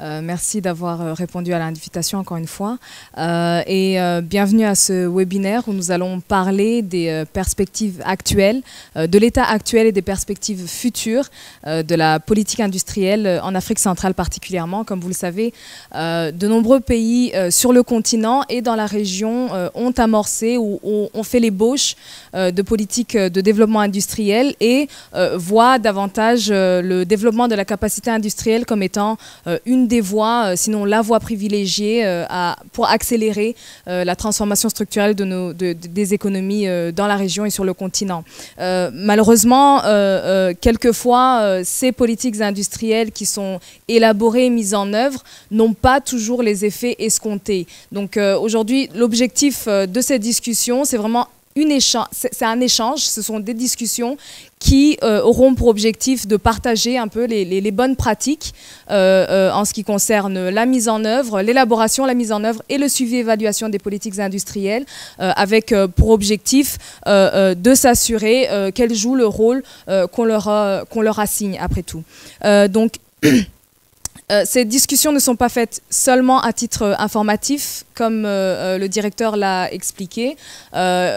Euh, merci d'avoir euh, répondu à l'invitation encore une fois. Euh, et bienvenue à ce webinaire où nous allons parler des perspectives actuelles, de l'état actuel et des perspectives futures de la politique industrielle en Afrique centrale particulièrement. Comme vous le savez, de nombreux pays sur le continent et dans la région ont amorcé ou, ont fait l'ébauche de politiques de développement industriel et voient davantage le développement de la capacité industrielle comme étant une des voies, euh, sinon la voie privilégiée euh, pour accélérer euh, la transformation structurelle des économies dans la région et sur le continent. malheureusement, quelquefois, ces politiques industrielles qui sont élaborées et mises en œuvre n'ont pas toujours les effets escomptés. Donc aujourd'hui, l'objectif de cette discussion, c'est vraiment c'est un échange, ce sont des discussions qui euh, auront pour objectif de partager un peu les, bonnes pratiques euh, euh, en ce qui concerne la mise en œuvre, l'élaboration, la mise en œuvre et le suivi évaluation des politiques industrielles, avec pour objectif de s'assurer qu'elles jouent le rôle qu'on leur, leur assigne après tout. donc euh, ces discussions ne sont pas faites seulement à titre euh, informatif, comme euh, le directeur l'a expliqué.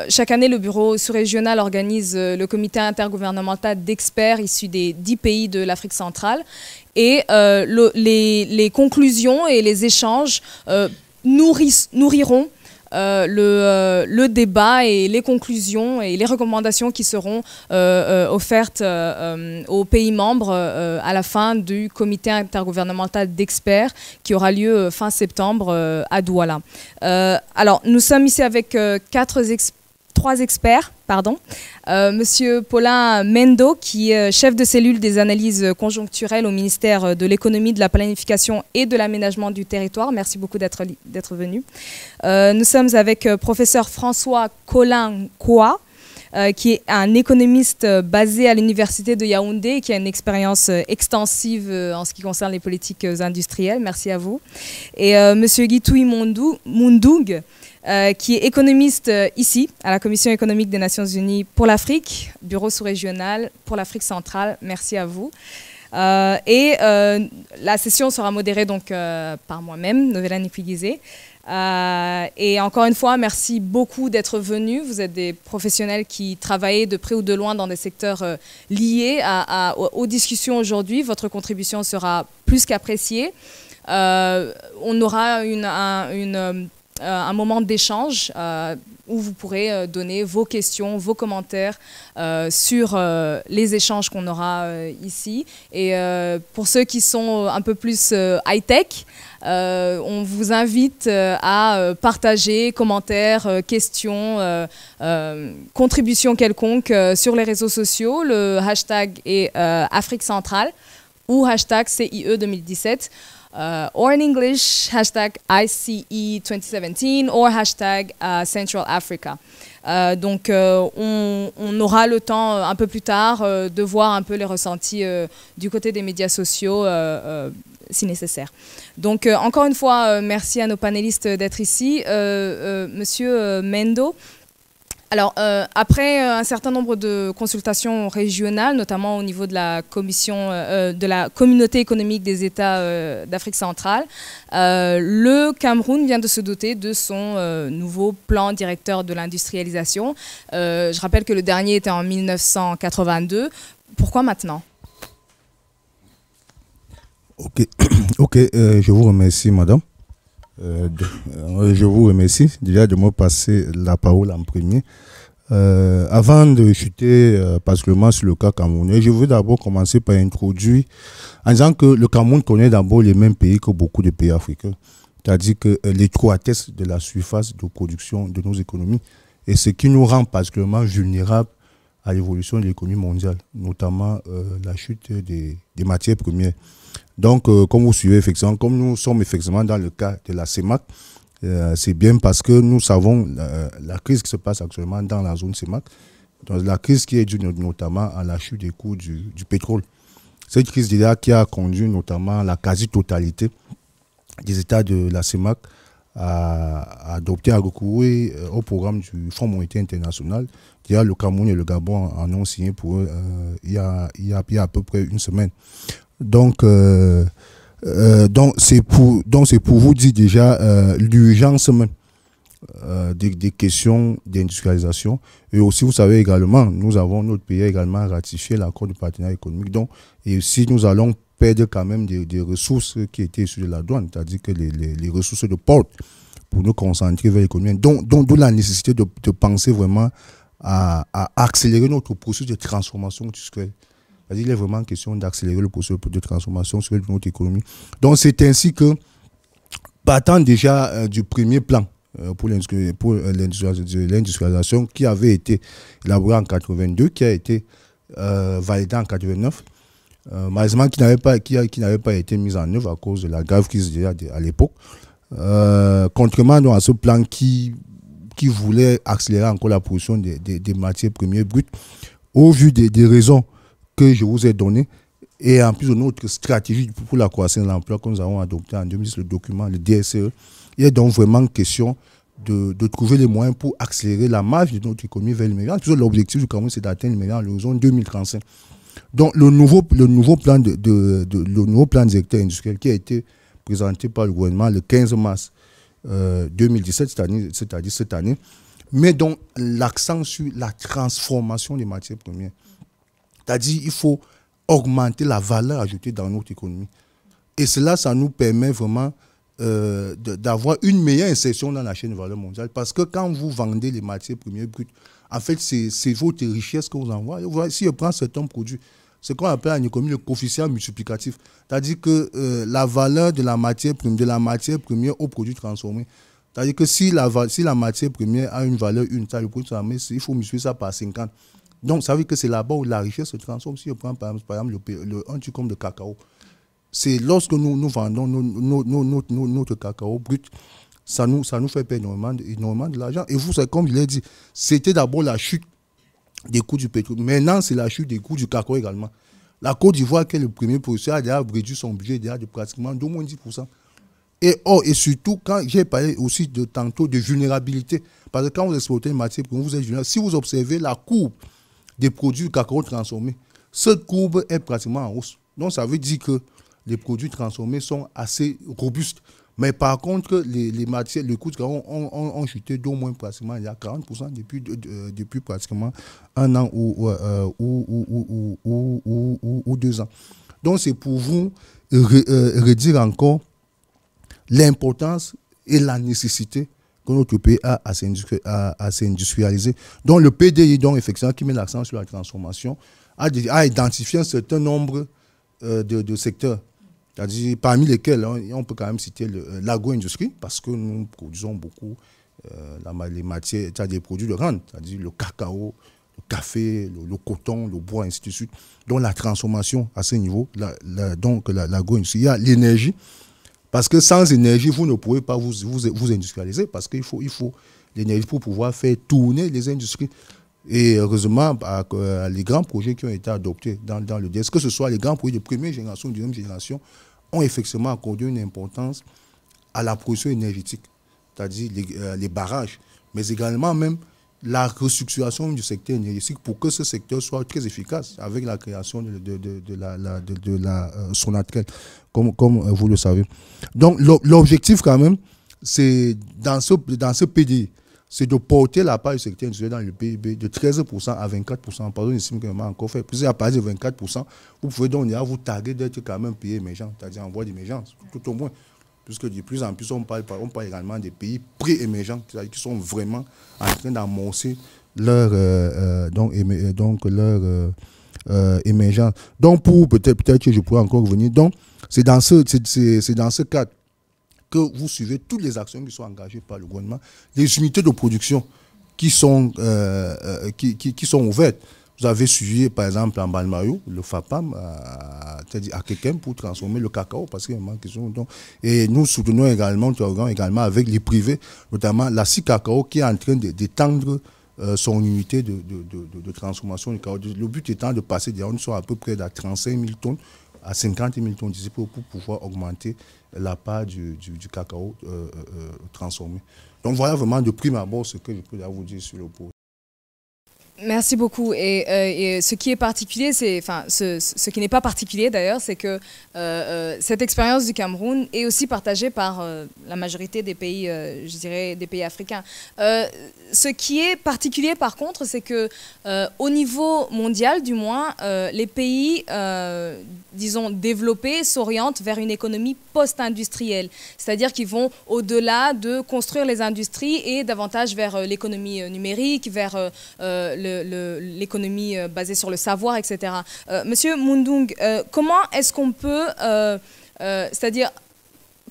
chaque année, le bureau sous-régional organise le comité intergouvernemental d'experts issus des dix pays de l'Afrique centrale. Et les, conclusions et les échanges nourriront euh, euh, le, débat et les conclusions et les recommandations qui seront euh, offertes aux pays membres à la fin du comité intergouvernemental d'experts qui aura lieu fin septembre à Douala. alors, nous sommes ici avec quatre experts trois experts, pardon. Euh, Monsieur Paulin Mendo, qui est euh, chef de cellule des analyses conjoncturelles au ministère euh, de l'économie, de la planification et de l'aménagement du territoire. Merci beaucoup d'être venu. nous sommes avec professeur François Colin Koua, qui est un économiste basé à l'université de Yaoundé qui a une expérience extensive en ce qui concerne les politiques industrielles. Merci à vous. Et Monsieur Gitoui Mundoug, euh, qui est économiste euh, ici, à la Commission économique des Nations Unies pour l'Afrique, bureau sous-régional pour l'Afrique centrale. Merci à vous. Euh, et la session sera modérée donc par moi-même, Novella Euh, et encore une fois, merci beaucoup d'être venu. Vous êtes des professionnels qui travaillent de près ou de loin dans des secteurs liés à, aux discussions aujourd'hui. Votre contribution sera plus qu'appréciée. on aura une euh, un moment d'échange euh, où vous pourrez euh, donner vos questions, vos commentaires sur les échanges qu'on aura ici. Et pour ceux qui sont un peu plus high-tech, on vous invite à partager commentaires, questions, contributions quelconques sur les réseaux sociaux. Le hashtag est Afrique centrale ou hashtag CIE 2017 ou uh, or in English, hashtag ICE2017 or hashtag uh, Central Africa. Uh, donc on, aura le temps un peu plus tard de voir un peu les ressentis du côté des médias sociaux si nécessaire. Donc encore une fois, merci à nos panélistes d'être ici. Monsieur Mendo, alors, euh, après euh, un certain nombre de consultations régionales, notamment au niveau de la, commission, euh, de la communauté économique des États d'Afrique centrale, le Cameroun vient de se doter de son nouveau plan directeur de l'industrialisation. je rappelle que le dernier était en 1982. Pourquoi maintenant Ok, ok, je vous remercie, madame. Euh, euh, je vous remercie déjà de me passer la parole en premier. Euh, avant de chuter particulièrement sur le cas camerounais, je veux d'abord commencer par introduire en disant que le Cameroun connaît d'abord les mêmes pays que beaucoup de pays africains, c'est-à-dire que l'étroitesse de la surface de production de nos économies et ce qui nous rend particulièrement vulnérables à l'évolution de l'économie mondiale, notamment la chute des, des matières premières. Donc, euh, comme vous suivez, effectivement, comme nous sommes effectivement dans le cas de la CEMAC, euh, c'est bien parce que nous savons euh, la, crise qui se passe actuellement dans la zone CEMAC, la crise qui est due notamment à la chute des coûts du, pétrole. Cette crise là qui a conduit notamment la quasi-totalité des États de la CEMAC à, adopter, à recourir au programme du Fonds monétaire international. Déjà, le Cameroun et le Gabon en ont signé pour il, y a, à peu près une semaine. Donc, euh, euh, donc c'est pour, donc c'est pour vous dire déjà euh, l'urgence des, des, questions d'industrialisation. Et aussi, vous savez également, nous avons notre pays également ratifié l'accord de partenariat économique. Donc, et si nous allons perdre quand même des, ressources qui étaient sur de la douane, c'est-à-dire que les, ressources de porte pour nous concentrer vers l'économie. Donc, d'où la nécessité de, penser vraiment à, à, accélérer notre processus de transformation industrielle il est vraiment question d'accélérer le processus de transformation sur notre économie. Donc, c'est ainsi que, partant déjà euh, du premier plan euh, pour euh, l'industrialisation qui avait été élaboré en 82, qui a été validé en 89, malheureusement qui n'avait pas, qui, n'avait pas été mis en œuvre à cause de la grave crise déjà à l'époque. contrairement donc, à ce plan qui, qui voulait accélérer encore la production des, matières premières brutes, au vu des raisons que je vous ai donné, et en plus de notre stratégie pour la croissance de l'emploi que nous avons adoptée en 2010, le document, le DSE, il est donc vraiment question de, de, trouver les moyens pour accélérer la marge de notre économie vers le milliard. l'objectif du Cameroun, c'est d'atteindre le milliard à l'horizon 2035. Donc, le nouveau, le nouveau plan de, le nouveau plan directeur industriel qui a été présenté par le gouvernement le 15 mars euh, 2017, c'est-à-dire cette année, met donc l'accent sur la transformation des matières premières. C'est-à-dire qu'il faut augmenter la valeur ajoutée dans notre économie. Et cela, ça nous permet vraiment euh, d'avoir une meilleure insertion dans la chaîne de valeur mondiale. Parce que quand vous vendez les matières premières brutes, en fait, c'est votre richesse que vous envoyez. Si je prends certains produits, ce qu'on appelle en économie le coefficient multiplicatif, c'est-à-dire que euh, la valeur de la matière première, de la matière première au produit transformé, c'est-à-dire que si la, si la matière première a une valeur une, taille le produit transformé, il faut multiplier ça par 50. Donc, ça veut dire que c'est là-bas où la richesse se transforme. Si on prend par exemple, le, le, un de cacao, c'est lorsque nous, vendons notre cacao brut, ça nous, ça nous fait perdre énormément, de l'argent. Et vous, savez, comme je l'ai dit, c'était d'abord la chute des coûts du pétrole. Maintenant, c'est la chute des coûts du cacao également. La Côte d'Ivoire, qui est le premier producteur, a déjà réduit son budget de pratiquement d'au moins 10%. Et, oh, et surtout, quand j'ai parlé aussi de tantôt de vulnérabilité, parce que quand vous exportez une matière, vous êtes vulnérable. Si vous observez la courbe des produits cacao transformés. Cette courbe est pratiquement en hausse. Donc ça veut dire que les produits transformés sont assez robustes. Mais par contre, les, matières, le coût de cacao ont, chuté d'au moins pratiquement il y a 40% depuis, depuis pratiquement un an ou deux ans. Donc c'est pour vous euh, redire encore l'importance et la nécessité que notre pays a à s'industrialiser. Donc le PDI, donc, effectivement, qui met l'accent sur la transformation, a, identifié un certain nombre euh, de, secteurs. parmi lesquels hein, on peut quand même citer euh, l'agro-industrie, parce que nous produisons beaucoup euh, les matières, des produits de rente, c'est-à-dire le cacao, le café, le, coton, le bois, ainsi de suite. Donc la transformation à ce niveau, donc l'agro-industrie. Il y a l'énergie, parce que sans énergie, vous ne pouvez pas vous, industrialiser parce qu'il faut, il faut l'énergie pour pouvoir faire tourner les industries. Et heureusement, les grands projets qui ont été adoptés dans, le DES, que ce soit les grands projets de première génération, de deuxième génération, ont effectivement accordé une importance à la production énergétique, c'est-à-dire les, euh, barrages, mais également même la restructuration du secteur énergétique pour que ce secteur soit très efficace avec la création de, de, de, la, euh, comme, euh, vous le savez. Donc l'objectif quand même, c'est dans ce, dans ce PDI, c'est de porter la part du secteur industriel dans le PIB de 13% à 24%. Pardon, estime que a encore fait. Puisque à partir de 24%, vous pouvez donc vous targuer d'être quand même pays émergent, c'est-à-dire en voie d'émergence, tout au moins. Puisque de plus en plus, on parle, on parle également des pays pré-émergents, qui sont vraiment en train d'amorcer leur, euh, euh, donc, donc, leur, euh, Donc, pour peut-être peut que je pourrais encore revenir. Donc, c'est dans, ce, c'est dans ce cadre que vous suivez toutes les actions qui sont engagées par le gouvernement, les unités de production qui sont, euh, euh, qui, qui, sont ouvertes. Vous avez suivi, par exemple, en Balmayo, le FAPAM, à, à quelqu'un pour transformer le cacao, parce qu'il y a Donc, et nous soutenons également, nous également avec les privés, notamment la CICACAO qui est en train d'étendre euh, son unité de, transformation du cacao. Le but étant de passer des soit à peu près à 35 000 tonnes à 50 000 tonnes d'ici pour, pouvoir augmenter la part du, cacao euh, euh, transformé. Donc voilà vraiment de prime abord ce que je peux vous dire sur le projet. Merci beaucoup. Euh, et, ce qui est particulier, c'est, enfin, ce, qui n'est pas particulier d'ailleurs, c'est que euh, euh, cette expérience du Cameroun est aussi partagée par la majorité des pays, je dirais, des pays africains. ce qui est particulier, par contre, c'est que au niveau mondial, du moins, les pays, disons, développés s'orientent vers une économie post-industrielle, c'est-à-dire qu'ils vont au-delà de construire les industries et davantage vers l'économie numérique, vers le l'économie euh, basée sur le savoir, etc. Euh, monsieur Mundung, euh, comment est-ce qu'on peut, c'est-à-dire,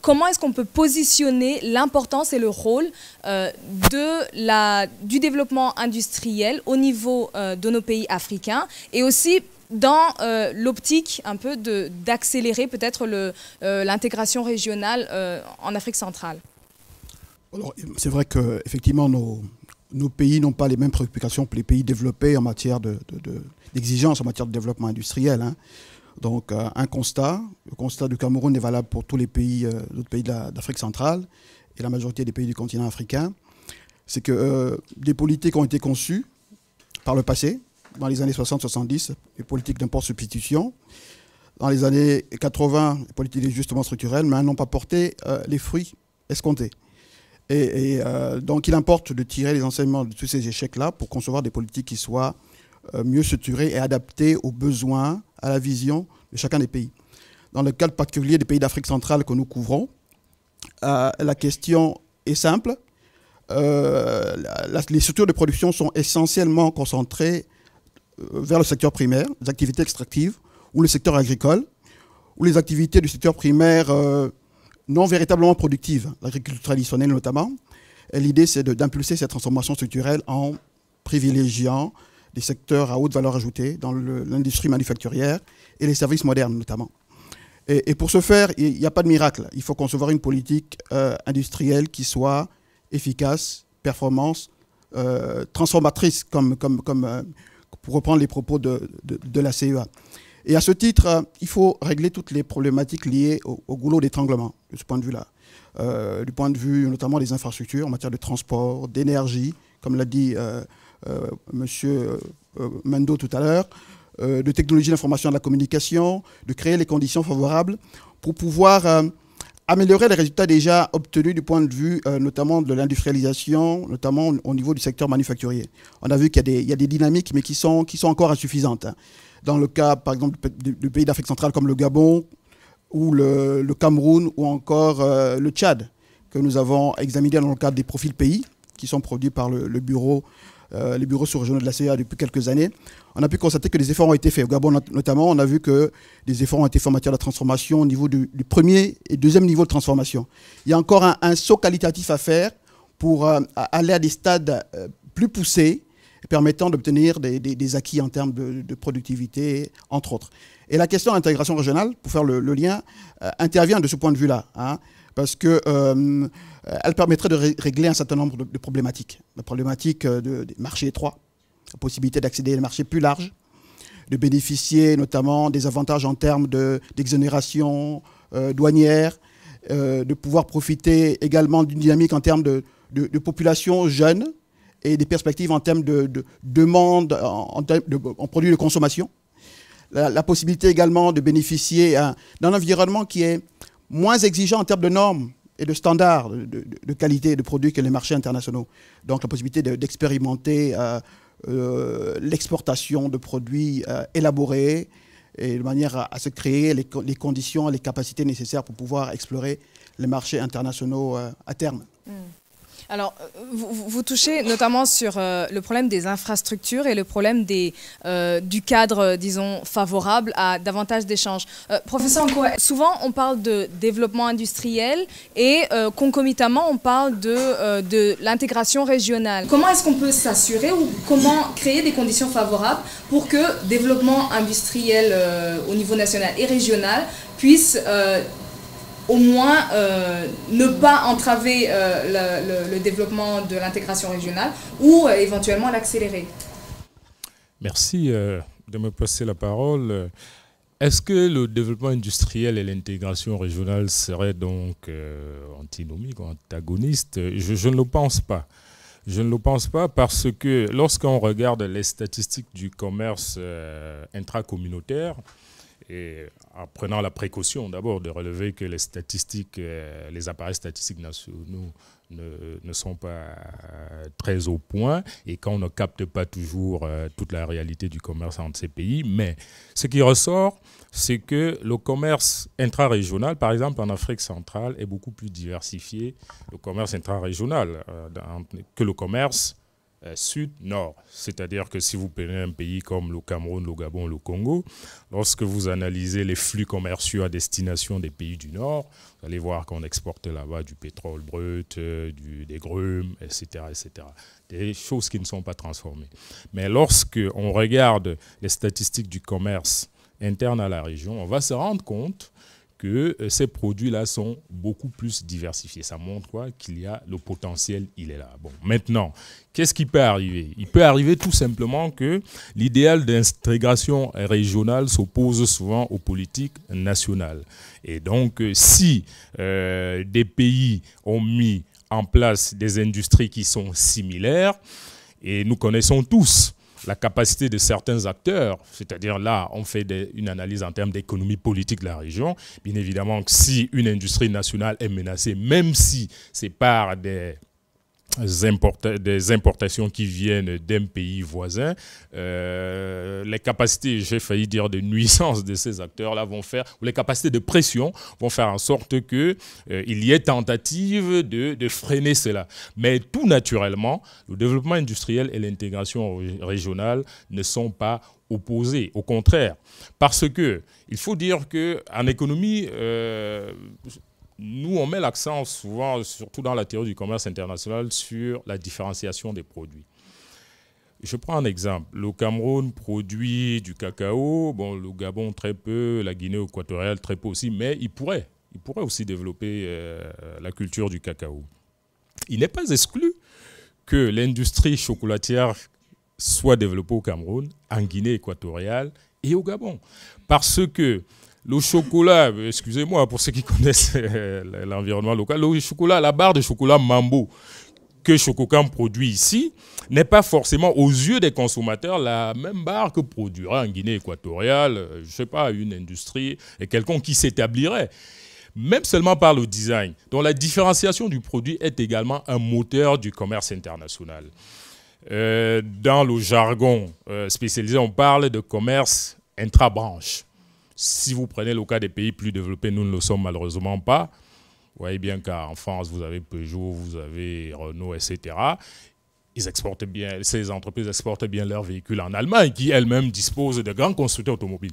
comment est-ce qu'on peut positionner l'importance et le rôle de la, du développement industriel au niveau de nos pays africains et aussi dans l'optique un peu d'accélérer peut-être l'intégration régionale en Afrique centrale c'est vrai qu'effectivement, nos, nos pays n'ont pas les mêmes préoccupations que les pays développés en matière d'exigence, de, en matière de développement industriel. Hein. Donc euh, un constat, le constat du Cameroun est valable pour tous les pays, euh, d'autres pays d'Afrique centrale et la majorité des pays du continent africain, c'est que euh, des politiques ont été conçues par le passé, dans les années 60-70, les politiques d'import-substitution, dans les années 80, les politiques d'ajustement structurel, mais elles n'ont pas porté les fruits escomptés. Et, euh, donc il importe de tirer les enseignements de tous ces échecs-là pour concevoir des politiques qui soient euh, mieux structurées et adaptées aux besoins, à la vision de chacun des pays. Dans le cas particulier des pays d'Afrique centrale que nous couvrons, euh, la question est simple. les structures de production sont essentiellement concentrées vers le secteur primaire, les activités extractives, ou le secteur agricole, ou les activités du secteur primaire non véritablement productive, l'agriculture traditionnelle notamment. L'idée, c'est d'impulser cette transformation structurelle en privilégiant des secteurs à haute valeur ajoutée dans l'industrie manufacturière et les services modernes notamment. Et, pour ce faire, il n'y a pas de miracle. Il faut concevoir une politique euh, industrielle qui soit efficace, performance, euh, transformatrice, comme, comme, comme euh, pour reprendre les propos de, de la CEA. Et à ce titre, euh, il faut régler toutes les problématiques liées au, goulot d'étranglement, de ce point de vue-là. Euh, du point de vue notamment des infrastructures en matière de transport, d'énergie, comme l'a dit euh, M. Mendo tout à l'heure, de technologie d'information et de la communication, de créer les conditions favorables pour pouvoir améliorer les résultats déjà obtenus du point de vue notamment de l'industrialisation, notamment au niveau du secteur manufacturier. On a vu qu'il y, a des dynamiques, mais qui sont, encore insuffisantes. Hein dans le cas, par exemple, du pays d'Afrique centrale comme le Gabon ou le, Cameroun ou encore euh, le Tchad, que nous avons examiné dans le cadre des profils pays qui sont produits par le, bureau, euh, les bureaux régionaux de la CIA depuis quelques années. On a pu constater que des efforts ont été faits. Au Gabon notamment, on a vu que des efforts ont été faits en matière de transformation au niveau du, premier et deuxième niveau de transformation. Il y a encore un, saut qualitatif à faire pour euh, aller à des stades plus poussés permettant d'obtenir des, acquis en termes de, productivité, entre autres. Et la question d'intégration régionale, pour faire le, lien, euh, intervient de ce point de vue-là, hein, parce que euh, elle permettrait de régler un certain nombre de, problématiques. La problématique euh, de, des marchés étroits, la possibilité d'accéder à des marchés plus larges, de bénéficier notamment des avantages en termes d'exonération douanière, de pouvoir profiter également d'une dynamique en termes de population jeune, et des perspectives en termes de, demande, en, de, produits de consommation. La, possibilité également de bénéficier d'un environnement qui est moins exigeant en termes de normes et de standards de, qualité de produits que les marchés internationaux. Donc la possibilité d'expérimenter euh, euh, l'exportation de produits euh, élaborés et de manière à, se créer les, conditions, les capacités nécessaires pour pouvoir explorer les marchés internationaux à terme. Mm. Alors, euh, vous, touchez notamment sur euh, le problème des infrastructures et le problème des, euh, du cadre, disons, favorable à davantage d'échanges. professeur souvent on parle de développement industriel et concomitamment on parle de, de l'intégration régionale. Comment est-ce qu'on peut s'assurer ou comment créer des conditions favorables pour que développement industriel au niveau national et régional puisse au moins euh, ne pas entraver euh, le, développement de l'intégration régionale ou euh, éventuellement l'accélérer. Merci de me passer la parole. Est-ce que le développement industriel et l'intégration régionale seraient donc antinomiques, antagonistes je, je, ne le pense pas. Je ne le pense pas parce que lorsqu'on regarde les statistiques du commerce intracommunautaire, et en prenant la précaution d'abord de relever que les statistiques, euh, les appareils statistiques nationaux ne, sont pas euh, très au point et qu'on ne capte pas toujours euh, toute la réalité du commerce entre ces pays. Mais ce qui ressort, c'est que le commerce intra-régional, par exemple en Afrique centrale, est beaucoup plus diversifié le commerce intra-régional que le commerce euh, sud-nord. C'est-à-dire que si vous prenez un pays comme le Cameroun, le Gabon, le Congo, lorsque vous analysez les flux commerciaux à destination des pays du nord, vous allez voir qu'on exporte là-bas du pétrole brut, euh, des grumes, etc., etc. Des choses qui ne sont pas transformées. Mais lorsque on regarde les statistiques du commerce interne à la région, on va se rendre compte que euh, ces produits-là sont beaucoup plus diversifiés. Ça montre quoi Qu'il y a le potentiel, il est là. Bon, maintenant, qu'est-ce qui peut arriver Il peut arriver tout simplement que l'idéal d'intégration régionale s'oppose souvent aux politiques nationales. Et donc, euh, si euh, des pays ont mis en place des industries qui sont similaires, et nous connaissons tous la capacité de certains acteurs, c'est-à-dire là, on fait une analyse en termes d'économie politique de la région. Bien évidemment, si une industrie nationale est menacée, même si c'est par des des importations qui viennent d'un pays voisin, euh, les capacités, j'ai failli dire de nuisance de ces acteurs-là vont faire, ou les capacités de pression vont faire en sorte qu'il euh, il y ait tentative de, freiner cela. Mais tout naturellement, le développement industriel et l'intégration régionale ne sont pas opposés, au contraire, parce que il faut dire que en économie euh, nous, on met l'accent souvent, surtout dans la théorie du commerce international, sur la différenciation des produits. Je prends un exemple. Le Cameroun produit du cacao, bon, le Gabon très peu, la Guinée équatoriale très peu aussi, mais il pourrait, il pourrait aussi développer euh, la culture du cacao. Il n'est pas exclu que l'industrie chocolatière soit développée au Cameroun, en Guinée équatoriale et au Gabon. Parce que le chocolat, excusez-moi pour ceux qui connaissent euh, l'environnement local, le chocolat, la barre de chocolat Mambo que Chococam produit ici n'est pas forcément aux yeux des consommateurs la même barre que produirait en Guinée équatoriale, euh, je ne sais pas, une industrie et quelconque qui s'établirait, même seulement par le design, dont la différenciation du produit est également un moteur du commerce international. Euh, dans le jargon spécialisé, on parle de commerce intra-branche. Si vous prenez le cas des pays plus développés, nous ne le sommes malheureusement pas. Vous voyez bien qu'en France, vous avez Peugeot, vous avez Renault, etc. Ils exportent bien, ces entreprises exportent bien leurs véhicules en Allemagne, qui elles-mêmes disposent de grands constructeurs automobiles.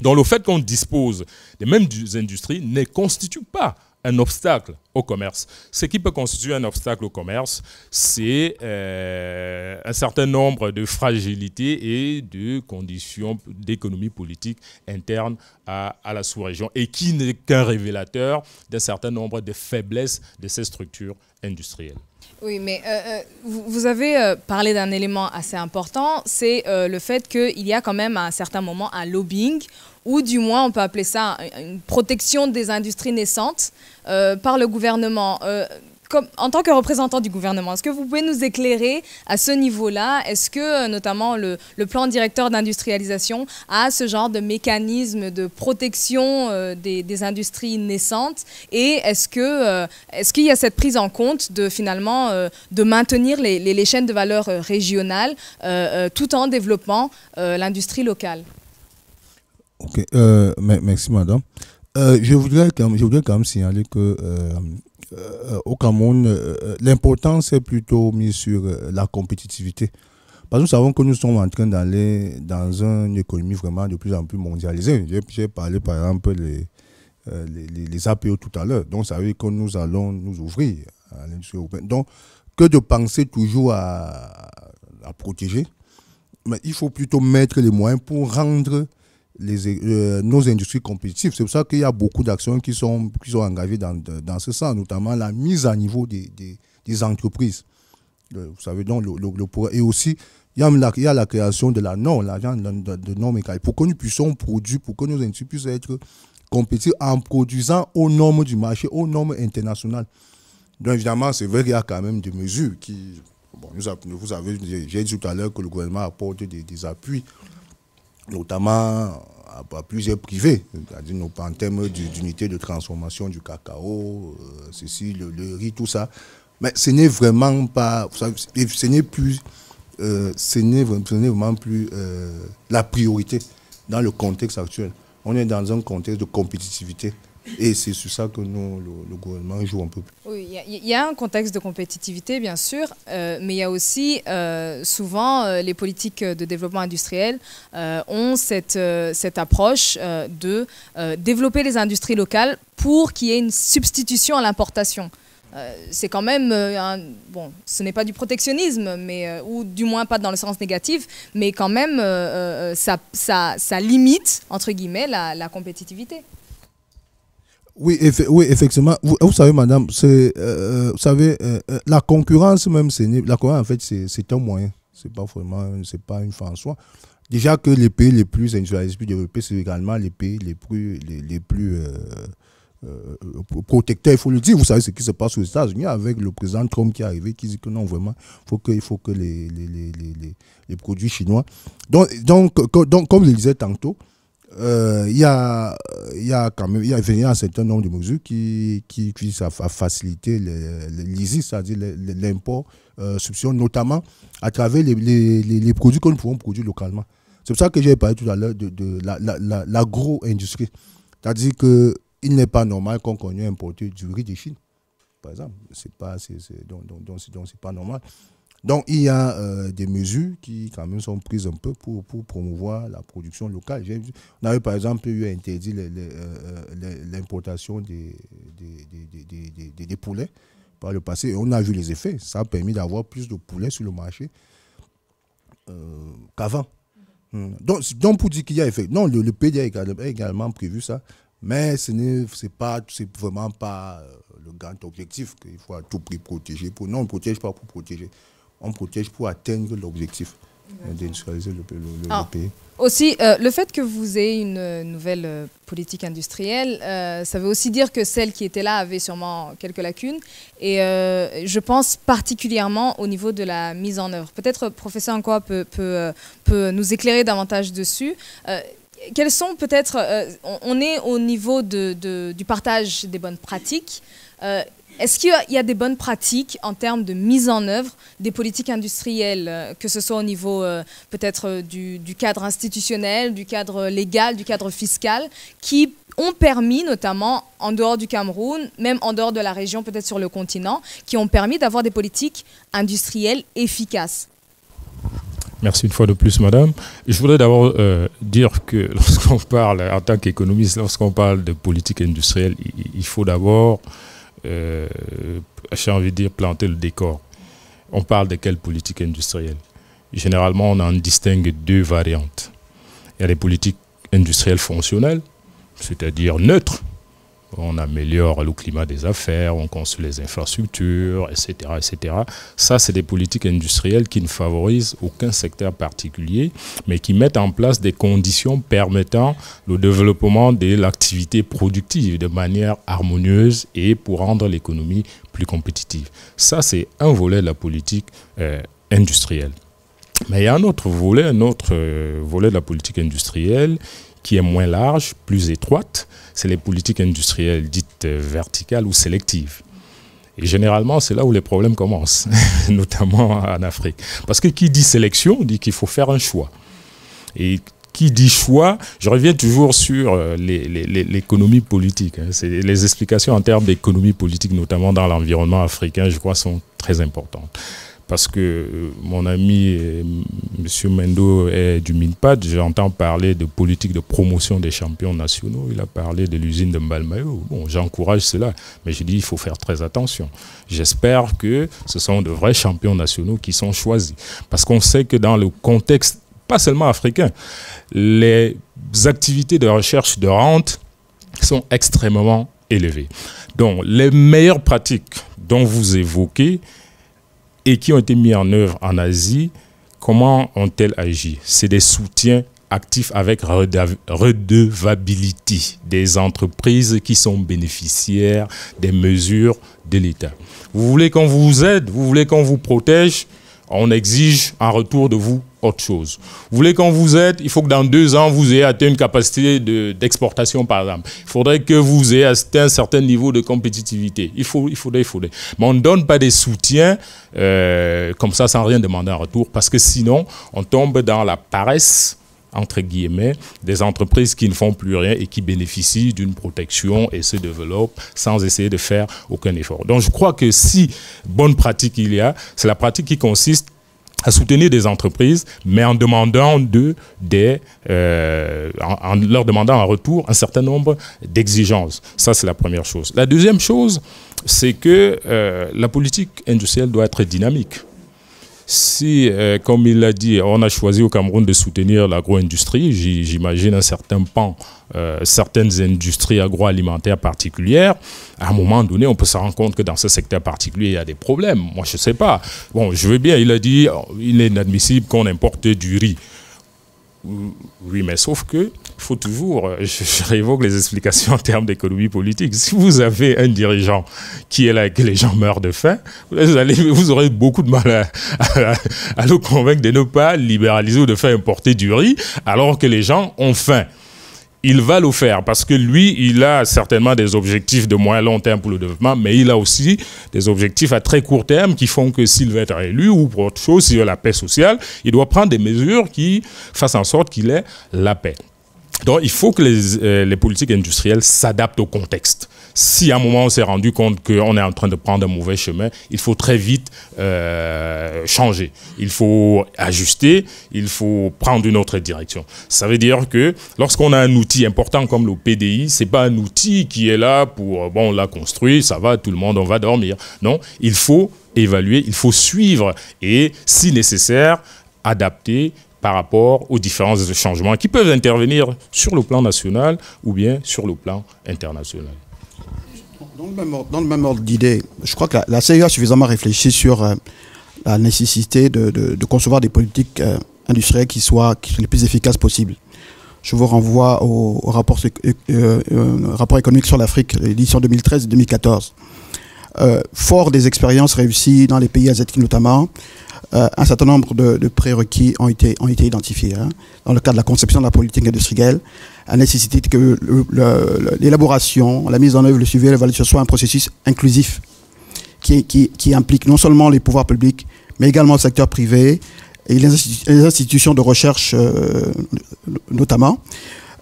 Donc le fait qu'on dispose des mêmes industries ne constitue pas un obstacle au commerce. Ce qui peut constituer un obstacle au commerce, c'est euh, un certain nombre de fragilités et de conditions d'économie politique interne à, la sous-région et qui n'est qu'un révélateur d'un certain nombre de faiblesses de ces structures industrielles. Oui, mais euh, euh, vous avez parlé d'un élément assez important, c'est le fait qu'il y a quand même à un certain moment un lobbying ou du moins on peut appeler ça une protection des industries naissantes euh, par le gouvernement. Euh, en tant que représentant du gouvernement, est-ce que vous pouvez nous éclairer à ce niveau-là Est-ce que euh, notamment le, plan directeur d'industrialisation a ce genre de mécanisme de protection des, industries naissantes Et est-ce qu'il y a cette prise en compte de finalement de maintenir les, chaînes de valeur régionales tout en développant l'industrie locale Ok, euh, merci madame. Euh, je, voudrais quand même, je voudrais quand même signaler que euh, au Cameroun, l'importance est plutôt mise sur la compétitivité. Parce que nous savons que nous sommes en train d'aller dans une économie vraiment de plus en plus mondialisée. J'ai parlé par exemple les, les, APO tout à l'heure. Donc ça veut dire que nous allons nous ouvrir à l'industrie européenne. Donc que de penser toujours à, à protéger, mais il faut plutôt mettre les moyens pour rendre les, euh, nos industries compétitives. C'est pour ça qu'il y a beaucoup d'actions qui sont, qui sont engagées dans, dans, ce sens, notamment la mise à niveau des, des, entreprises. Euh, vous savez donc, le, le, et aussi, il y, a la, il y, a la, création de la norme, la de, pour que nous puissions produire, pour que nos industries puissent être compétitives en produisant aux normes du marché, aux normes internationales. Donc évidemment, c'est vrai qu'il y a quand même des mesures qui... Bon, vous savez, j'ai dit tout à l'heure que le gouvernement apporte des, des appuis notamment à, plusieurs privés, cest à en termes d'unité de transformation du cacao, euh, ceci, le, riz, tout ça. Mais ce n'est vraiment pas, ce n'est plus, euh, ce n'est vraiment plus euh, la priorité dans le contexte actuel. On est dans un contexte de compétitivité. Et c'est sur ça que le, gouvernement joue un peu plus. il y, a un contexte de compétitivité, bien sûr, euh, mais il y a aussi euh, souvent euh, les politiques de développement industriel ont cette, cette approche de développer les industries locales pour qu'il y ait une substitution à l'importation. c'est quand même, bon, ce n'est pas du protectionnisme, mais, ou du moins pas dans le sens négatif, mais quand même, ça, ça, ça, limite, entre guillemets, la, la compétitivité. Oui, oui effectivement. Vous, savez, madame, euh, euh, vous savez, euh, la concurrence même, c'est la en fait, c'est un moyen. C'est pas vraiment, c'est pas une fin en soi. Déjà que les pays les plus industrialisés, les plus développés, c'est également les pays les plus, les, plus protecteurs, il faut le dire. Vous savez ce qui se passe aux États-Unis avec le président Trump qui est arrivé, qui dit que non, vraiment, faut que, il faut que les, les, les, les, produits chinois. Donc, donc, donc comme je le disais tantôt, euh, il y, a, y, a, quand même, il y a un certain nombre de mesures qui, qui, qui à, faciliter l'ISIS, c'est-à-dire l'import, euh, notamment à travers les, les, les, produits que nous pouvons produire localement. C'est pour ça que j'ai parlé tout à l'heure de, de, l'agro-industrie. C'est-à-dire qu'il n'est pas normal qu'on connaisse importer du riz de Chine, par exemple. C'est pas, donc, donc, donc, pas normal. Donc il y a euh, des mesures qui quand même sont prises un peu pour, promouvoir la production locale. On avait par exemple eu à interdire l'importation des des, poulets par le passé. Et on a vu les effets. Ça a permis d'avoir plus de poulets sur le marché euh, qu'avant. Hum. Donc, donc pour dire qu'il y a effet. Non, le, le a également prévu ça. Mais ce n'est pas, vraiment pas euh, le grand objectif qu'il faut à tout prix protéger. non, on ne protège pas pour protéger on protège pour atteindre l'objectif d'industrialiser le, ah. pays. Aussi, euh, le fait que vous ayez une euh, nouvelle euh, politique industrielle, ça veut aussi dire que celle qui était là avait sûrement quelques lacunes. Et je pense particulièrement au niveau de la mise en œuvre. Peut-être professeur Ankoa peut, peut, peut, nous éclairer davantage dessus quels sont peut-être, on est au niveau de, du partage des bonnes pratiques. Est-ce qu'il y, a des bonnes pratiques en termes de mise en œuvre des politiques industrielles, euh, que ce soit au niveau euh, peut-être euh, du, cadre institutionnel, du cadre légal, du cadre fiscal, qui ont permis notamment en dehors du Cameroun, même en dehors de la région, peut-être sur le continent, qui ont permis d'avoir des politiques industrielles efficaces Merci une fois de plus, madame. Je voudrais d'abord dire que lorsqu'on parle, en tant qu'économiste, lorsqu'on parle de politique industrielle, il faut d'abord euh, j'ai envie de dire, planter le décor. On parle de quelle politique industrielle Généralement, on en distingue deux variantes. Il y a les politiques industrielles fonctionnelles, c'est-à-dire neutres, on améliore le climat des affaires, on construit les infrastructures, etc. etc. Ça, c'est des politiques industrielles qui ne favorisent aucun secteur particulier, mais qui mettent en place des conditions permettant le développement de l'activité productive de manière harmonieuse et pour rendre l'économie plus compétitive. Ça, c'est un volet de la politique euh, industrielle. Mais il y a un autre volet, un autre euh, volet de la politique industrielle qui est moins large, plus étroite, c'est les politiques industrielles dites euh, verticales ou sélectives. Et généralement, c'est là où les problèmes commencent, notamment en Afrique. Parce que qui dit sélection dit qu'il faut faire un choix. Et qui dit choix, je reviens toujours sur euh, l'économie politique. Hein. Les explications en termes d'économie politique, notamment dans l'environnement africain, je crois, sont très importantes parce que euh, mon ami euh, M. Mendo est du MINPAD, j'entends parler de politique de promotion des champions nationaux, il a parlé de l'usine de Mbalmayo. Bon, j'encourage cela, mais je dis il faut faire très attention. J'espère que ce sont de vrais champions nationaux qui sont choisis, parce qu'on sait que dans le contexte, pas seulement africain, les activités de recherche de rente sont extrêmement élevées. Donc, les meilleures pratiques dont vous évoquez, et qui ont été mis en œuvre en Asie, comment ont-elles agi C'est des soutiens actifs avec redevabilité des entreprises qui sont bénéficiaires des mesures de l'État. Vous voulez qu'on vous aide, vous voulez qu'on vous protège, on exige en retour de vous autre chose. Vous voulez qu'on vous êtes, il faut que dans deux ans, vous ayez atteint une capacité d'exportation, par exemple. Il faudrait que vous ayez atteint un certain niveau de compétitivité. Il faut, il faudrait, il faudrait. Mais on ne donne pas des soutiens euh, comme ça sans rien demander en retour, parce que sinon, on tombe dans la paresse entre guillemets, des entreprises qui ne font plus rien et qui bénéficient d'une protection et se développent sans essayer de faire aucun effort. Donc je crois que si bonne pratique il y a, c'est la pratique qui consiste à soutenir des entreprises, mais en demandant de, des, euh, en, leur demandant en retour un certain nombre d'exigences. Ça, c'est la première chose. La deuxième chose, c'est que euh, la politique industrielle doit être dynamique si, euh, comme il l'a dit, on a choisi au Cameroun de soutenir l'agro-industrie, j'imagine un certain pan, euh, certaines industries agroalimentaires particulières, à un moment donné, on peut se rendre compte que dans ce secteur particulier, il y a des problèmes. Moi, je ne sais pas. Bon, je veux bien, il a dit, il est inadmissible qu'on importe du riz. Mm, oui, mais sauf que faut toujours, euh, je, révoque les explications en termes d'économie politique. Si vous avez un dirigeant qui est là et que les gens meurent de faim, vous, allez, aurez beaucoup de mal à, à le convaincre de ne pas libéraliser ou de faire importer du riz alors que les gens ont faim il va le faire parce que lui, il a certainement des objectifs de moyen long terme pour le développement, mais il a aussi des objectifs à très court terme qui font que s'il veut être élu ou pour autre chose, s'il veut la paix sociale, il doit prendre des mesures qui fassent en sorte qu'il ait la paix. Donc, il faut que euh, les, politiques industrielles s'adaptent au contexte. Si à un moment on s'est rendu compte qu'on est en train de prendre un mauvais chemin, il faut très vite euh, changer. Il faut ajuster, il faut prendre une autre direction. Ça veut dire que lorsqu'on a un outil important comme le PDI, ce n'est pas un outil qui est là pour euh, bon, on l'a construit, ça va, tout le monde, on va dormir. Non, il faut évaluer, il faut suivre et, si nécessaire, adapter par rapport aux différents changements qui peuvent intervenir sur le plan national ou bien sur le plan international. Dans le même ordre, d'idée, je crois que la, CIA a suffisamment réfléchi sur euh, la nécessité de, concevoir des politiques euh, industrielles qui soient, les plus efficaces possibles. Je vous renvoie au, rapport, euh, rapport, économique sur l'Afrique, l'édition 2013-2014. fort des expériences réussies dans les pays asiatiques notamment, euh, un certain nombre de, prérequis ont été, ont été identifiés. Hein. Dans le cadre de la conception de la politique industrielle, la nécessité que l'élaboration, la mise en œuvre, le suivi et l'évaluation soient un processus inclusif qui, qui, implique non seulement les pouvoirs publics, mais également le secteur privé et les, institutions de recherche euh, notamment.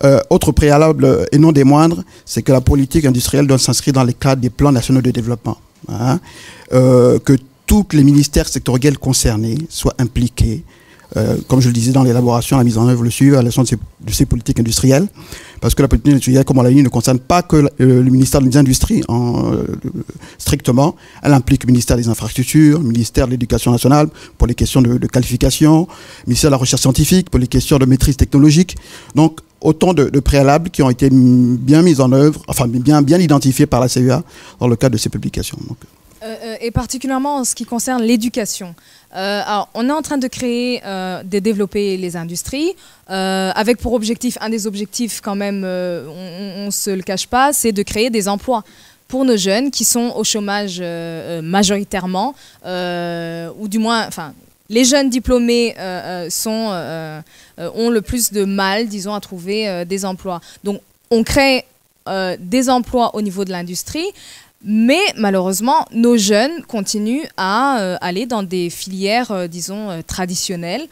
Euh, autre préalable, et non des moindres, c'est que la politique industrielle doit s'inscrire dans les cadres des plans nationaux de développement. Hein, euh, que tous les ministères sectoriels concernés soient impliqués, euh, comme je le disais, dans l'élaboration, la mise en œuvre, le suivi, la de ces, de ces, politiques industrielles. Parce que la politique industrielle, comme on l'a dit, ne concerne pas que euh, le ministère des Industries hein, euh, strictement. Elle implique le ministère des Infrastructures, le ministère de l'Éducation nationale pour les questions de, qualification, le ministère de la Recherche scientifique pour les questions de maîtrise technologique. Donc, autant de, préalables qui ont été bien mis en œuvre, enfin bien, identifiés par la CEA dans le cadre de ces publications. Donc. Euh, euh, et particulièrement en ce qui concerne l'éducation. Euh, alors, on est en train de créer, de développer les industries, avec pour objectif, un des objectifs quand même, on se le cache pas, c'est de créer des emplois pour nos jeunes qui sont au chômage majoritairement, ou du moins, enfin, les jeunes diplômés sont, ont le plus de mal, disons, à trouver des emplois. Donc, on crée des emplois au niveau de l'industrie. Mais malheureusement, nos jeunes continuent à euh, aller dans des filières, euh, disons, euh, traditionnelles,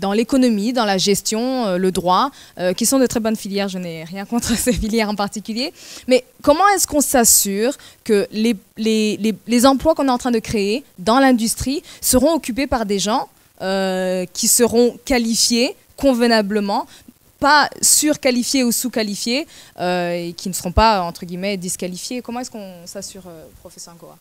dans l'économie, dans la gestion, le droit, qui sont de très bonnes filières. Je n'ai rien contre ces filières en particulier. Mais comment est-ce qu'on s'assure que les emplois qu'on est en train de créer dans l'industrie seront occupés par des gens qui seront qualifiés convenablement, pas surqualifiés ou sous-qualifiés euh, et qui ne seront pas, entre guillemets, disqualifiés. Comment est-ce qu'on s'assure, euh, professeur Ngoa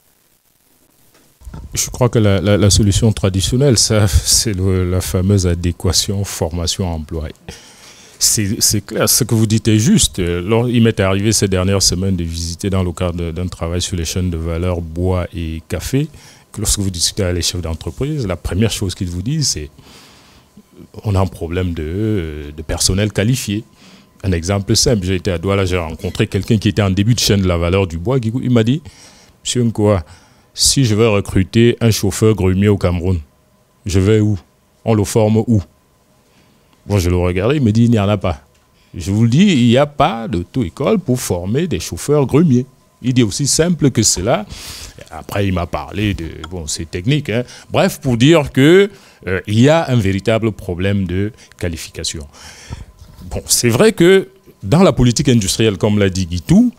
je crois que la, solution traditionnelle, c'est la fameuse adéquation formation-emploi. C'est clair, ce que vous dites est juste. Lors, il m'est arrivé ces dernières semaines de visiter dans le cadre d'un travail sur les chaînes de valeur bois et café, que lorsque vous discutez avec les chefs d'entreprise, la première chose qu'ils vous disent, c'est on a un problème de, personnel qualifié. Un exemple simple, j'ai été à Douala, j'ai rencontré quelqu'un qui était en début de chaîne de la valeur du bois. il m'a dit, Monsieur quoi si je veux recruter un chauffeur grumier au Cameroun, je vais où On le forme où Bon, je le regardé, il me dit, il n'y en a pas. Je vous le dis, il n'y a pas d'auto-école pour former des chauffeurs grumiers. Il dit aussi simple que cela. Après, il m'a parlé de... Bon, c'est technique. Hein. Bref, pour dire que euh, il y a un véritable problème de qualification. Bon, c'est vrai que dans la politique industrielle, comme l'a dit Guitou,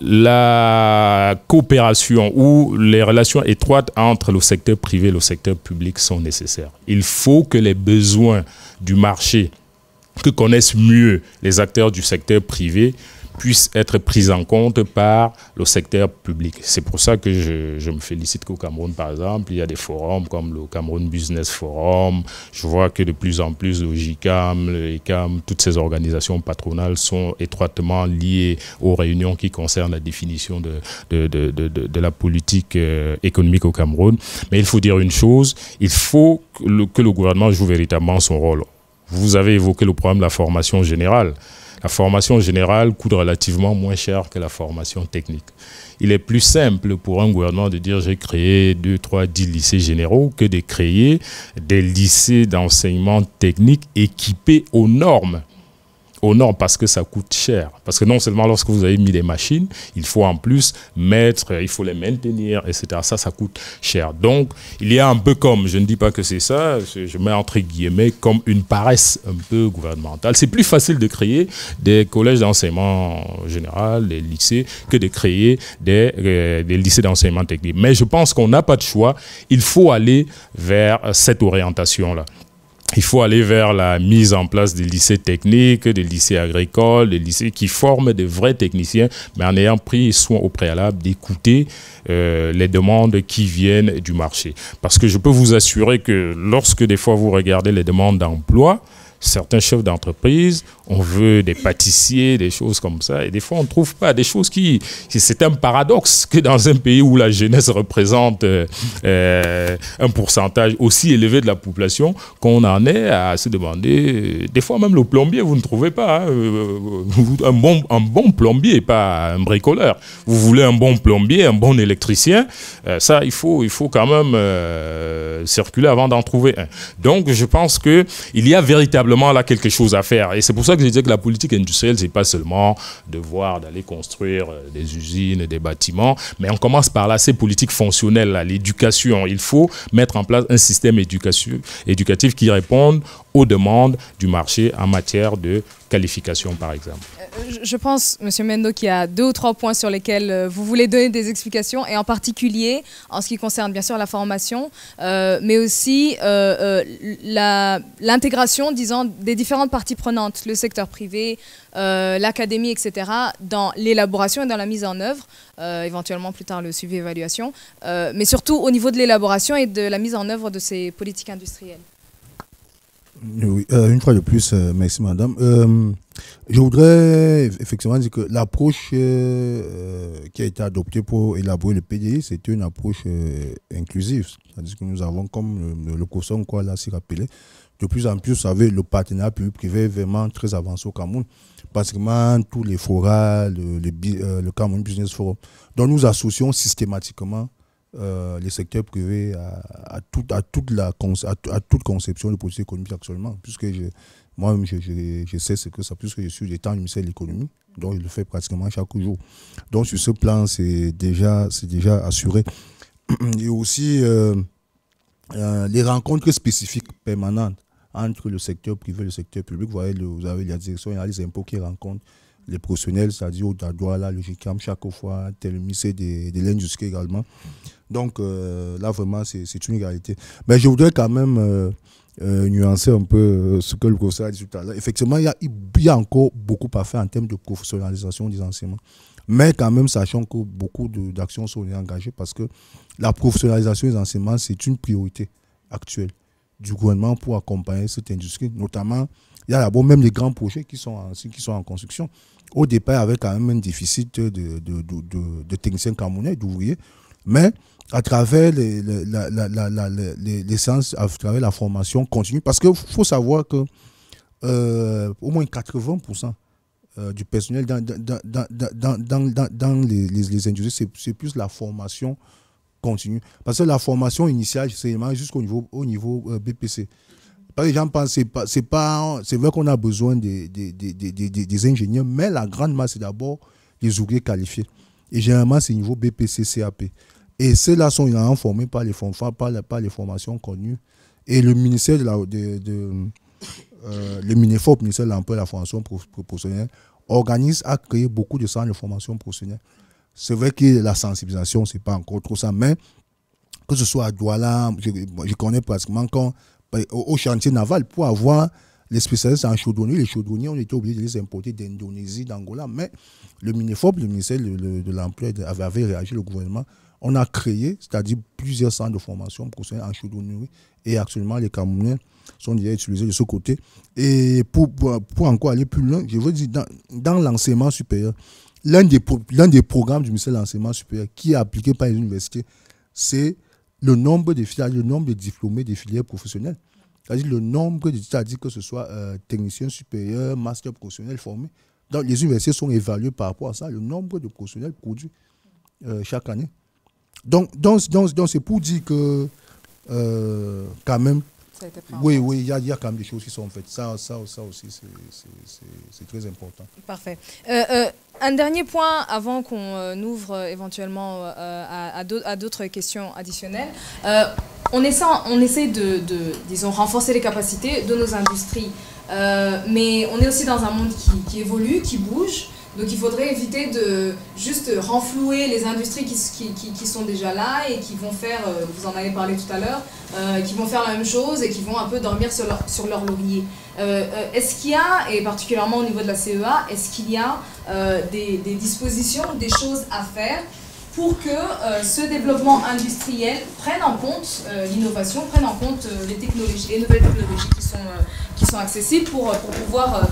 la coopération ou les relations étroites entre le secteur privé et le secteur public sont nécessaires. Il faut que les besoins du marché que connaissent mieux les acteurs du secteur privé puisse être prise en compte par le secteur public. C'est pour ça que je, me félicite qu'au Cameroun, par exemple, il y a des forums comme le Cameroun Business Forum. Je vois que de plus en plus le JICAM, le ICAM, e toutes ces organisations patronales sont étroitement liées aux réunions qui concernent la définition de, de, la politique euh, économique au Cameroun. Mais il faut dire une chose, il faut le, que le gouvernement joue véritablement son rôle. Vous avez évoqué le problème de la formation générale. La formation générale coûte relativement moins cher que la formation technique. Il est plus simple pour un gouvernement de dire j'ai créé 2, 3, 10 lycées généraux que de créer des lycées d'enseignement technique équipés aux normes non, parce que ça coûte cher. Parce que non seulement lorsque vous avez mis des machines, il faut en plus mettre, il faut les maintenir, etc. Ça, ça coûte cher. Donc, il y a un peu comme, je ne dis pas que c'est ça, je mets entre guillemets comme une paresse un peu gouvernementale. C'est plus facile de créer des collèges d'enseignement général, des lycées, que de créer des, euh, des lycées d'enseignement technique. Mais je pense qu'on n'a pas de choix. Il faut aller vers cette orientation-là il faut aller vers la mise en place des lycées techniques, des lycées agricoles, des lycées qui forment de vrais techniciens, mais en ayant pris soin au préalable d'écouter euh, les demandes qui viennent du marché. Parce que je peux vous assurer que lorsque des fois vous regardez les demandes d'emploi, certains chefs d'entreprise on veut des pâtissiers, des choses comme ça. Et des fois, on ne trouve pas des choses qui... C'est un paradoxe que dans un pays où la jeunesse représente euh, euh, un pourcentage aussi élevé de la population, qu'on en est à se demander... Euh, des fois, même le plombier, vous ne trouvez pas hein. un, bon, un bon plombier, pas un bricoleur. Vous voulez un bon plombier, un bon électricien. ça, il faut, il faut quand même circuler avant d'en trouver un. Donc, je pense qu'il y a véritablement là quelque chose à faire. Et c'est pour ça que je disais que la politique industrielle, n'est pas seulement de voir d'aller construire euh, des usines, des bâtiments, mais on commence par là, ces politiques fonctionnelles, l'éducation. Il faut mettre en place un système éducatif qui réponde aux demandes du marché en matière de qualification, par exemple je pense, Monsieur Mendo, qu'il y a deux ou trois points sur lesquels euh, vous voulez donner des explications, et en particulier en ce qui concerne bien sûr la formation, euh, mais aussi euh, l'intégration, disons, des différentes parties prenantes, le secteur privé, l'académie, etc., dans l'élaboration et dans la mise en œuvre, éventuellement plus tard le suivi évaluation, mais surtout au niveau de l'élaboration et de la mise en œuvre de ces politiques industrielles. Euh, une fois de plus, euh, merci madame. Euh, je voudrais effectivement dire que l'approche qui a été adoptée pour élaborer le PDI, c'était une approche inclusive. C'est-à-dire que nous avons, comme le, COSOM, quoi, là, s'y de plus en plus, vous savez, le partenariat public-privé vraiment très avancé au Cameroun. Pratiquement tous les forats, le, le, Cameroun Business Forum. dont nous associons systématiquement euh, les secteurs privés à, à, toute la, à, toute conception de politique économique actuellement, puisque moi-même, je, sais ce que ça, puisque je suis l'état du ministère de l'économie, donc je le fais pratiquement chaque jour. Donc sur ce plan, c'est déjà, c'est déjà assuré. Et aussi, euh, euh, les rencontres spécifiques permanentes entre le secteur privé et le secteur public. Vous, voyez, vous avez la direction et les impôts qui rencontrent les professionnels, c'est-à-dire au Dadoua, là, le GICAM, chaque fois, tel le ministère de, de l'Industrie également. Donc euh, là, vraiment, c'est une réalité. Mais je voudrais quand même euh, euh, nuancer un peu ce que le professeur a dit tout à l'heure. Effectivement, il y, a, il y, encore beaucoup à faire en termes de professionnalisation des enseignements. Mais quand même, sachant que beaucoup d'actions sont engagées parce que la professionnalisation des enseignements, c'est une priorité actuelle du gouvernement pour accompagner cette industrie. Notamment, il y a d'abord même les grands projets qui sont en, qui sont en construction. Au départ, il y avait quand même un déficit de, de, de, techniciens camerounais, d'ouvriers mais à travers les, la, à travers la formation continue. Parce qu'il faut savoir que euh, au moins 80% euh, du personnel dans, les, industries, c'est plus la formation continue. Parce que la formation initiale, c'est jusqu'au niveau, au niveau BPC. Par exemple, c'est c'est pas, c'est vrai qu'on a besoin des, des, ingénieurs, mais la grande masse, c'est d'abord les ouvriers qualifiés. Et généralement, c'est niveau BPC, CAP. Et ceux-là sont informés par les, par, les, par les formations connues. Et le ministère de la, de, euh, le ministère l'Emploi et de la formation professionnelle, organise, à créer beaucoup de centres de formation professionnelle. C'est vrai que la sensibilisation, ce n'est pas encore trop ça, mais que ce soit à Douala, je, connais pratiquement quand, au, chantier naval, pour avoir les spécialistes en chaudronnier, les chaudronniers, on était obligé de les importer d'Indonésie, d'Angola, mais le le ministère de l'Emploi, avait réagi, le gouvernement, on a créé, c'est-à-dire plusieurs centres de formation concernant Anchoudounouri. Et actuellement, les Camerounais sont déjà utilisés de ce côté. Et pour, pour, encore aller plus loin, je veux dire, dans, l'enseignement supérieur, l'un des, des programmes du ministère de l'enseignement supérieur qui est appliqué par les universités, c'est le nombre de filières, le nombre de diplômés des filières professionnelles. C'est-à-dire le nombre de, c'est-à-dire que ce soit euh, technicien supérieur, master professionnel formé. Donc les universités sont évaluées par rapport à ça, le nombre de professionnels produits euh, chaque année. Donc, donc, donc, c'est pour dire que, euh, quand même, oui, oui, il y, a quand même des choses qui sont faites. Ça, ça, ça aussi, c'est très important. Parfait. Euh, euh, un dernier point avant qu'on ouvre éventuellement à, d'autres questions additionnelles. on essaie, on essaie de, disons, renforcer les capacités de nos industries, mais on est aussi dans un monde qui évolue, qui bouge. Donc il faudrait éviter de juste renflouer les industries qui, sont déjà là et qui vont faire, euh, vous en avez parlé tout à l'heure, euh, qui vont faire la même chose et qui vont un peu dormir sur leur, sur leur laurier. Euh, est-ce qu'il y a, et particulièrement au niveau de la CEA, est-ce qu'il y a des dispositions, des choses à faire pour que euh, ce développement industriel prenne en compte euh, l'innovation, prenne en compte euh, les, technologies, les nouvelles technologies qui sont, accessibles pour, pouvoir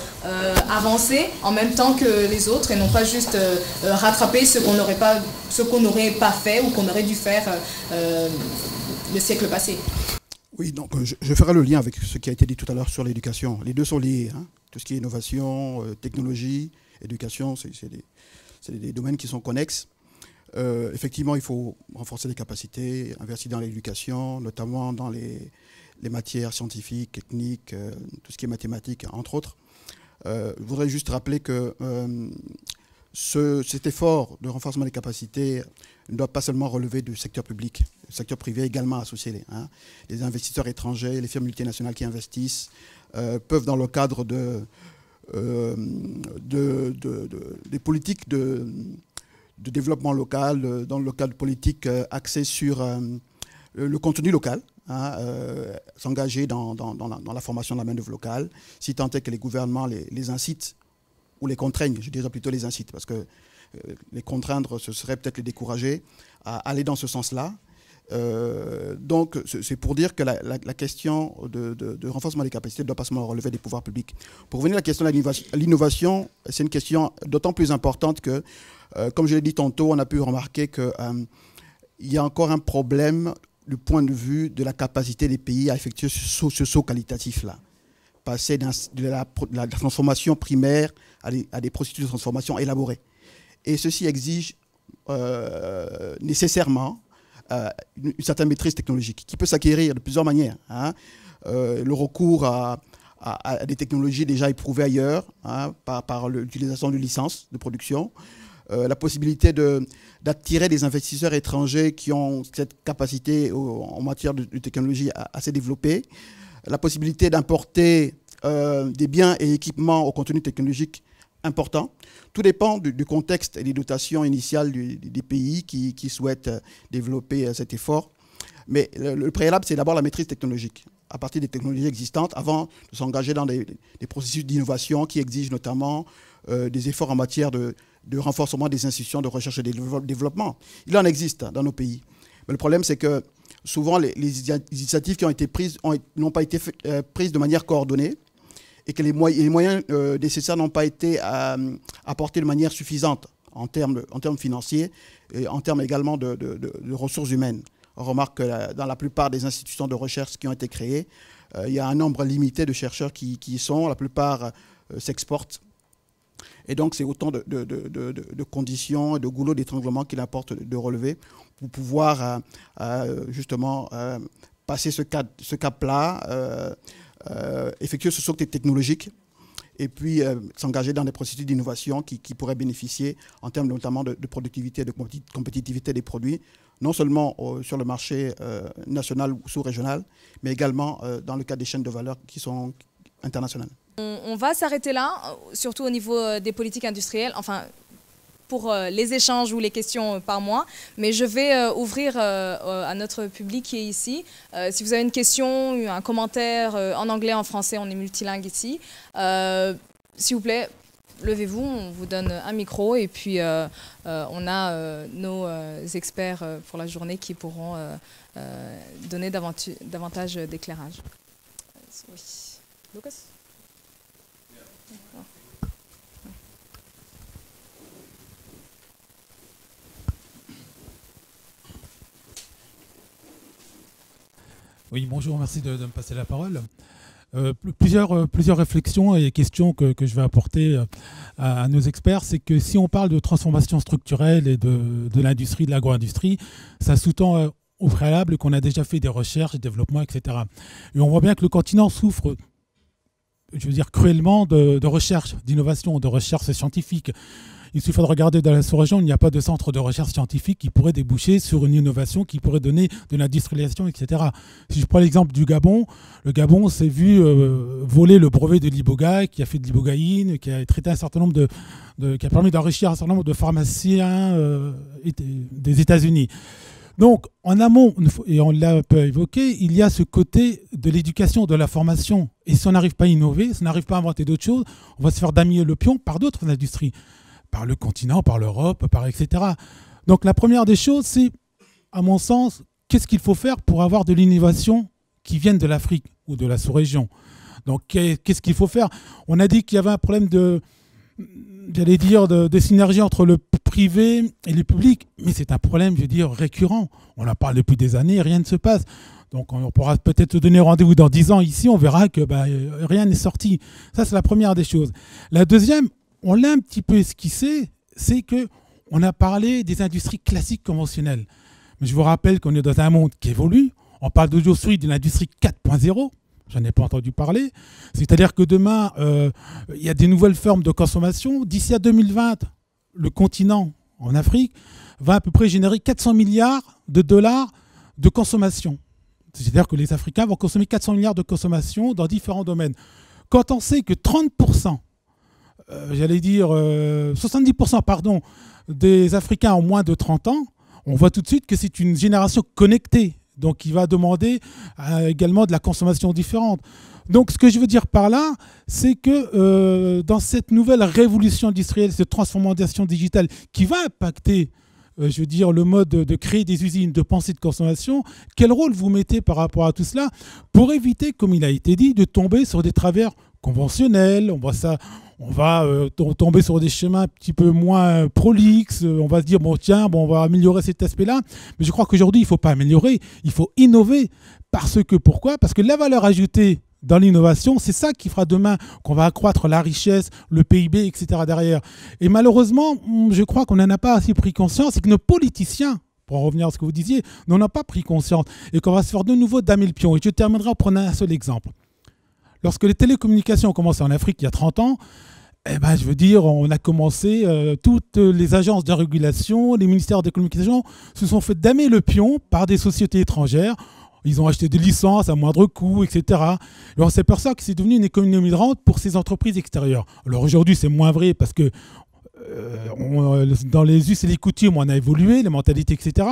avancer en même temps que les autres et non pas juste rattraper ce qu'on n'aurait pas, ce qu'on n'aurait pas fait ou qu'on aurait dû faire le siècle passé. Oui, donc je, ferai le lien avec ce qui a été dit tout à l'heure sur l'éducation. Les deux sont liés, hein. tout ce qui est innovation, technologie, éducation, c'est des, des domaines qui sont connexes. Euh, effectivement, il faut renforcer les capacités, investir dans l'éducation, notamment dans les, matières scientifiques, techniques, euh, tout ce qui est mathématiques, entre autres. Euh, je voudrais juste rappeler que cet effort de renforcement des capacités ne doit pas seulement relever du secteur public, le secteur privé également associé. Hein. Les investisseurs étrangers, les firmes multinationales qui investissent peuvent, dans le cadre de, de des politiques de de développement local, euh, dans le local politique euh, axé sur euh, le contenu local, hein, s'engager dans, la, formation de la main-d'œuvre locale, si tant est que les gouvernements les, incitent ou les contraignent, je dirais plutôt les incitent, parce que les contraindre, ce serait peut-être les décourager à aller dans ce sens-là. Euh, donc, c'est pour dire que la, question de, renforcement des capacités ne doit pas seulement relever des pouvoirs publics. Pour revenir à la question de l'innovation, c'est une question d'autant plus importante que, euh, comme je l'ai dit tantôt, on a pu remarquer qu'il euh, y a encore un problème du point de vue de la capacité des pays à effectuer ce, saut qualitatif-là. Passer de la, transformation primaire à des, à des processus de transformation élaborés. Et ceci exige nécessairement euh, une, certaine maîtrise technologique qui peut s'acquérir de plusieurs manières. Hein. Euh, le recours à, des technologies déjà éprouvées ailleurs hein, par, l'utilisation de licences de production. Euh, la possibilité d'attirer des investisseurs étrangers qui ont cette capacité en matière de, technologie assez développée, la possibilité d'importer des biens et équipements au contenu technologique important. Tout dépend du, contexte et des dotations initiales des pays qui, souhaitent euh, développer euh, cet effort. Mais le, préalable, c'est d'abord la maîtrise technologique, à partir des technologies existantes, avant de s'engager dans des, processus d'innovation qui exigent notamment euh, des efforts en matière de, renforcement des institutions de recherche et de développement. Il en existe dans nos pays. Mais le problème, c'est que souvent, les, initiatives qui ont été prises n'ont pas été prises de manière coordonnée et que les, moyens euh, nécessaires n'ont pas été euh, apportés de manière suffisante en termes, financiers et en termes également de, ressources humaines. On remarque que dans la plupart des institutions de recherche qui ont été créées, euh, il y a un nombre limité de chercheurs qui, y sont, la plupart s'exportent. Et donc, c'est autant de, de, conditions, de goulots d'étranglement qu'il importe de relever pour pouvoir justement passer ce cap-là, euh, effectuer ce saut technologique et puis euh, s'engager dans des processus d'innovation qui, qui, pourraient bénéficier en termes notamment de, productivité et de compétitivité des produits, non seulement sur le marché euh, national ou sous-régional, mais également dans le cadre des chaînes de valeur qui sont internationales. On, on va s'arrêter là, surtout au niveau des politiques industrielles. Enfin, pour euh, les échanges ou les questions euh, par mois. Mais je vais euh, ouvrir à notre public qui est ici. si vous avez une question, un commentaire en anglais, en français, on est multilingue ici. S'il vous plaît, levez-vous, on vous donne un micro et puis on a nos experts pour la journée qui pourront donner davantage d'éclairage. Oui. Lucas Oui, bonjour, merci de, me passer la parole. Euh, plusieurs, euh, plusieurs réflexions et questions que, je vais apporter euh, à, nos experts, c'est que si on parle de transformation structurelle et de, l'industrie, de l'agro-industrie, ça sous-tend au préalable qu'on a déjà fait des recherches, développements, etc. Et on voit bien que le continent souffre je veux dire, cruellement de, de recherche, d'innovation, de recherche scientifique. Il suffit de regarder dans la sous-région, il n'y a pas de centre de recherche scientifique qui pourrait déboucher sur une innovation qui pourrait donner de l'industrialisation, etc. Si je prends l'exemple du Gabon, le Gabon s'est vu euh, voler le brevet de l'iboga, qui a fait de l'ibogaïne, qui a traité un certain nombre de, qui a permis d'enrichir un certain nombre de pharmaciens euh, des États-Unis. Donc, en amont, et on l'a un peu évoqué, il y a ce côté de l'éducation, de la formation. Et si on n'arrive pas à innover, si on n'arrive pas à inventer d'autres choses, on va se faire damier le pion par d'autres industries par le continent, par l'Europe, par etc. Donc la première des choses, c'est, à mon sens, qu'est-ce qu'il faut faire pour avoir de l'innovation qui vienne de l'Afrique ou de la sous-région Donc qu'est-ce qu'il faut faire On a dit qu'il y avait un problème de, j'allais dire, de, de, synergie entre le privé et le public, mais c'est un problème, je veux dire, récurrent. On en parle depuis des années, rien ne se passe. Donc on pourra peut-être donner rendez-vous dans dix ans ici, on verra que bah, rien n'est sorti. Ça, c'est la première des choses. La deuxième, on l'a un petit peu esquissé, c'est que on a parlé des industries classiques conventionnelles. Mais je vous rappelle qu'on est dans un monde qui évolue. On parle d'aujourd'hui d'une industrie 4.0. n'en ai pas entendu parler. C'est-à-dire que demain, euh, il y a des nouvelles formes de consommation. D'ici à 2020, le continent en Afrique va à peu près générer 400 milliards de dollars de consommation. C'est-à-dire que les Africains vont consommer 400 milliards de consommation dans différents domaines. Quand on sait que 30% euh, j'allais dire, 70% euh, pardon, des Africains en moins de 30 ans, on voit tout de suite que c'est une génération connectée, donc qui va demander euh, également de la consommation différente. Donc ce que je veux dire par là, c'est que dans cette nouvelle révolution industrielle, cette transformation digitale qui va impacter je veux dire, le mode de créer des usines, de penser de consommation, quel rôle vous mettez par rapport à tout cela pour éviter, comme il a été dit, de tomber sur des travers conventionnel, on voit ça, on va euh, tomber sur des chemins un petit peu moins euh, prolixes, euh, on va se dire, bon tiens, bon, on va améliorer cet aspect-là, mais je crois qu'aujourd'hui, il faut pas améliorer, il faut innover, parce que pourquoi Parce que la valeur ajoutée dans l'innovation, c'est ça qui fera demain qu'on va accroître la richesse, le PIB, etc. derrière. Et malheureusement, mm, je crois qu'on n'en a pas assez pris conscience et que nos politiciens, pour en revenir à ce que vous disiez, n'en ont pas pris conscience et qu'on va se faire de nouveau damer le pion. Et je terminerai en prenant un seul exemple. Lorsque les télécommunications ont commencé en Afrique il y a 30 ans, eh ben, je veux dire, on a commencé, euh, toutes les agences de régulation, les ministères des communications se sont fait damer le pion par des sociétés étrangères. Ils ont acheté des licences à moindre coût, etc. Et pour ça que c'est devenu une économie de rente pour ces entreprises extérieures. Alors aujourd'hui, c'est moins vrai parce que euh, euh, dans les us et les coutumes, on a évolué, les mentalités, etc.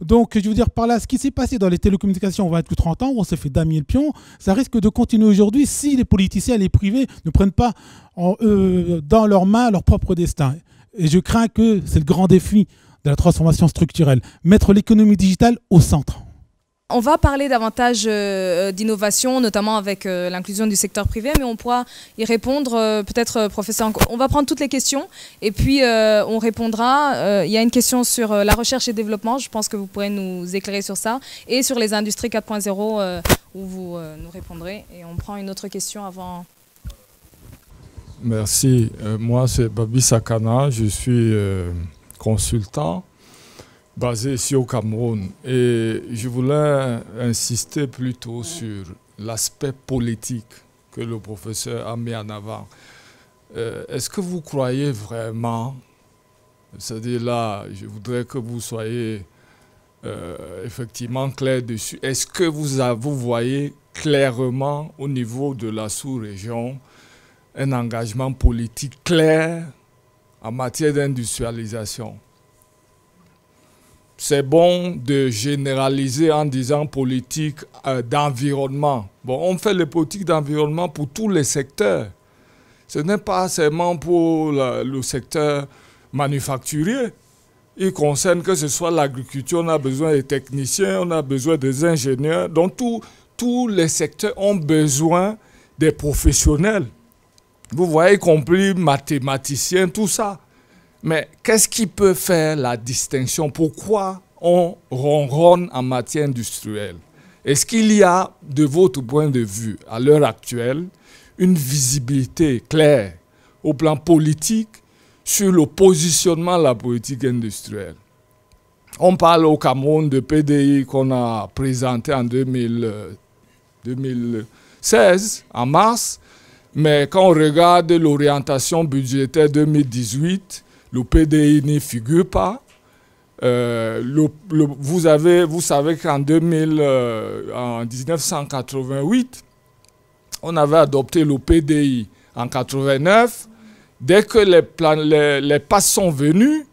Donc, je veux dire par là, ce qui s'est passé dans les télécommunications, on va être que 30 ans, on s'est fait damier le pion, ça risque de continuer aujourd'hui si les politiciens et les privés ne prennent pas euh, dans leurs mains leur propre destin. Et je crains que c'est le grand défi de la transformation structurelle, mettre l'économie digitale au centre. On va parler davantage euh, euh, d'innovation, notamment avec euh, l'inclusion du secteur privé, mais on pourra y répondre peut-être, professeur. On va prendre toutes les questions et puis on répondra. Il y a une question sur la recherche et développement. Je pense que vous pourrez nous éclairer sur ça et sur les industries 4.0 où vous nous répondrez. Et on prend une autre question avant. Merci. moi, c'est Babi Sakana. Je suis consultant basé sur au Cameroun. Et je voulais insister plutôt sur l'aspect politique que le professeur a mis en avant. Euh, est-ce que vous croyez vraiment, c'est-à-dire là, je voudrais que vous soyez euh, effectivement clair dessus. Est-ce que vous, vous voyez clairement au niveau de la sous-région un engagement politique clair en matière d'industrialisation c'est bon de généraliser en disant politique euh, d'environnement. Bon, on fait les politiques d'environnement pour tous les secteurs. Ce n'est pas seulement pour le, secteur manufacturier. Il concerne que ce soit l'agriculture, on a besoin des techniciens, on a besoin des ingénieurs. Donc tous les secteurs ont besoin des professionnels. Vous voyez, y compris mathématiciens, tout ça. Mais qu'est-ce qui peut faire la distinction Pourquoi on ronronne en matière industrielle Est-ce qu'il y a, de votre point de vue, à l'heure actuelle, une visibilité claire au plan politique sur le positionnement de la politique industrielle On parle au Cameroun de PDI qu'on a présenté en 2016, euh, en mars, mais quand on regarde l'orientation budgétaire 2018, le PDI n'y figure pas. Euh, vous, avez, savez qu'en 1988, euh, on avait adopté le PDI en 1989, Dès que les, plans, les, passes sont venus,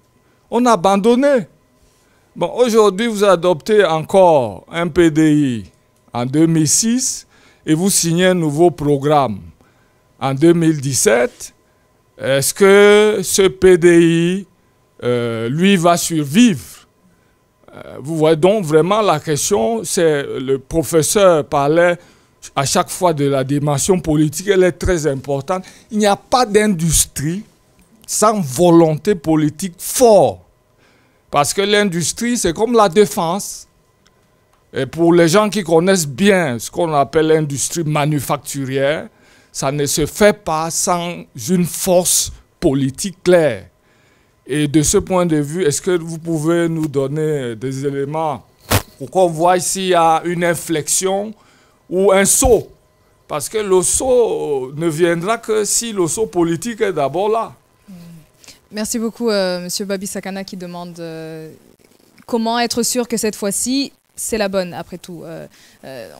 on a abandonné. Bon, aujourd'hui, vous adoptez encore un PDI en 2006 et vous signez un nouveau programme en 2017. Est-ce que ce PDI, euh, lui, va survivre euh, Vous voyez donc vraiment la question, c'est le professeur parlait à chaque fois de la dimension politique, elle est très importante. Il n'y a pas d'industrie sans volonté politique forte. Parce que l'industrie, c'est comme la défense. Et pour les gens qui connaissent bien ce qu'on appelle l'industrie manufacturière, ça ne se fait pas sans une force politique claire. Et de ce point de vue, est-ce que vous pouvez nous donner euh, des éléments pour qu'on voit s'il y a une inflexion ou un saut Parce que le saut euh, ne viendra que si le saut politique est d'abord là. Hmm. Merci beaucoup, euh, Monsieur M. Babi Sakana, qui demande comment être sûr que cette fois-ci, c'est la bonne, après tout. Euh, euh,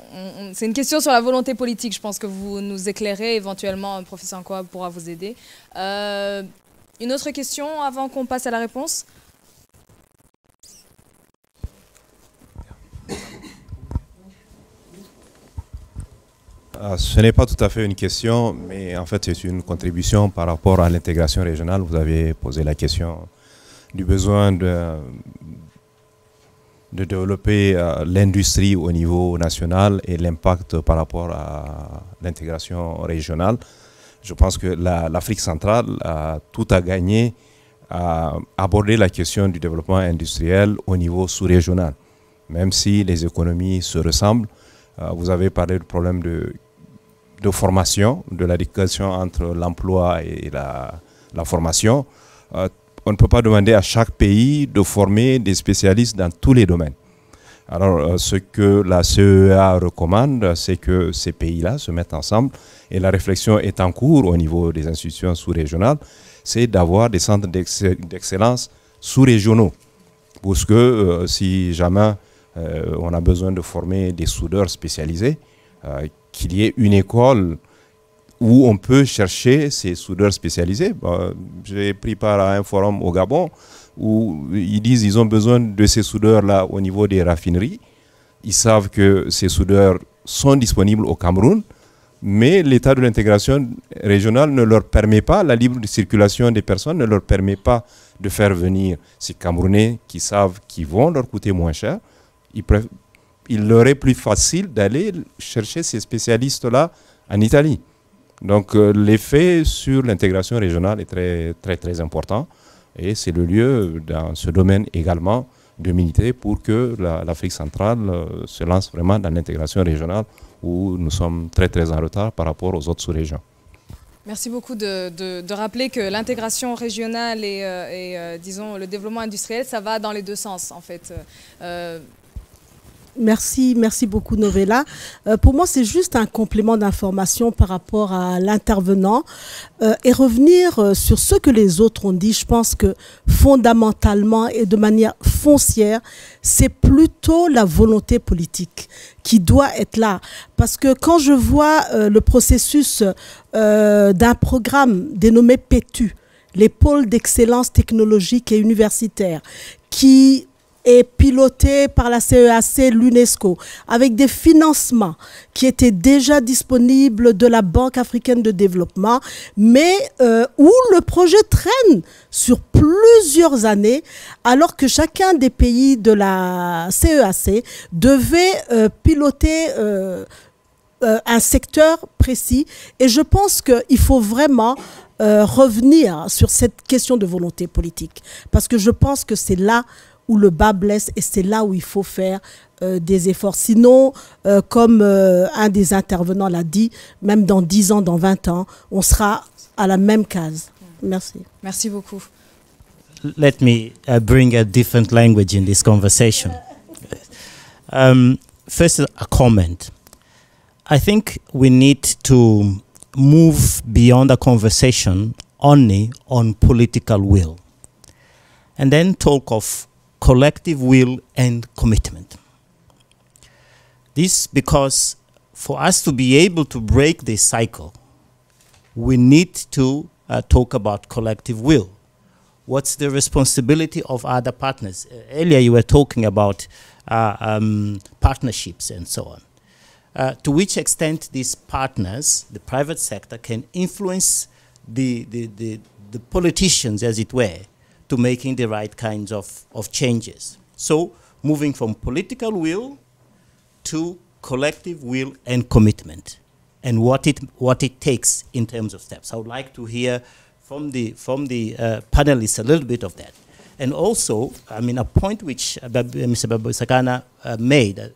c'est une question sur la volonté politique. Je pense que vous nous éclairez. Éventuellement, professeur quoi pourra vous aider. Euh, une autre question avant qu'on passe à la réponse ah, Ce n'est pas tout à fait une question, mais en fait, c'est une contribution par rapport à l'intégration régionale. Vous avez posé la question du besoin de de développer euh, l'industrie au niveau national et l'impact par rapport à l'intégration régionale. Je pense que l'Afrique centrale a tout à gagner à aborder la question du développement industriel au niveau sous-régional. Même si les économies se ressemblent, euh, vous avez parlé du problème de, de formation, de la entre l'emploi et la, formation. Euh, on ne peut pas demander à chaque pays de former des spécialistes dans tous les domaines. Alors, euh, ce que la CEA recommande, c'est que ces pays-là se mettent ensemble, et la réflexion est en cours au niveau des institutions sous-régionales, c'est d'avoir des centres d'excellence sous-régionaux. Parce que euh, si jamais euh, on a besoin de former des soudeurs spécialisés, qu'il y ait une école où on peut chercher ces soudeurs spécialisés. Bah, j'ai pris part à un forum au Gabon où ils disent qu'ils ont besoin de ces soudeurs-là au niveau des raffineries. Ils savent que ces soudeurs sont disponibles au Cameroun, mais l'état de l'intégration régionale ne leur permet pas, la libre circulation des personnes ne leur permet pas de faire venir ces Camerounais qui savent qu'ils vont leur coûter moins cher. Ils il leur est plus facile d'aller chercher ces spécialistes-là en Italie. Donc euh, l'effet sur l'intégration régionale est très très très important et c'est le lieu dans ce domaine également de militer pour que l'Afrique centrale euh, se lance vraiment dans l'intégration régionale où nous sommes très très en retard par rapport aux autres sous-régions. Merci beaucoup de, de, rappeler que l'intégration régionale et, euh, et disons le développement industriel, ça va dans les deux sens en fait. Merci, merci beaucoup Novella. Euh, pour moi, c'est juste un complément d'information par rapport à l'intervenant euh, et revenir euh, sur ce que les autres ont dit. Je pense que fondamentalement et de manière foncière, c'est plutôt la volonté politique qui doit être là. Parce que quand je vois le processus d'un programme dénommé PETU, les pôles d'excellence technologique et universitaire, qui est piloté par la CEAC, e l'UNESCO, avec des financements qui étaient déjà disponibles de la Banque africaine de développement, mais euh, où le projet traîne sur plusieurs années, alors que chacun des pays de la CEAC e devait euh, piloter euh, un secteur précis. Et je pense qu'il faut vraiment... revenir sur cette question de volonté politique. Parce que je pense que c'est là où le bas blesse et c'est là où il faut faire euh, des efforts. Sinon, euh, comme euh, un des intervenants l'a dit, même dans 10 ans, dans 20 ans, on sera à la même case. Merci. Merci beaucoup. Let me uh, bring a different language in this conversation. Um, first, a comment. I think we need to move beyond a conversation only on political will and then talk of collective will and commitment. This because for us to be able to break this cycle, we need to uh, talk about collective will. What's the responsibility of other partners? Uh, earlier you were talking about uh, um, partnerships and so on. Uh, to which extent these partners, the private sector, can influence the, the, the, the politicians, as it were, to making the right kinds of, of changes. So moving from political will to collective will and commitment and what it, what it takes in terms of steps. I would like to hear from the, from the uh, panelists a little bit of that. And also, I mean, a point which uh, uh, Mr. Babu Sakana uh, made uh,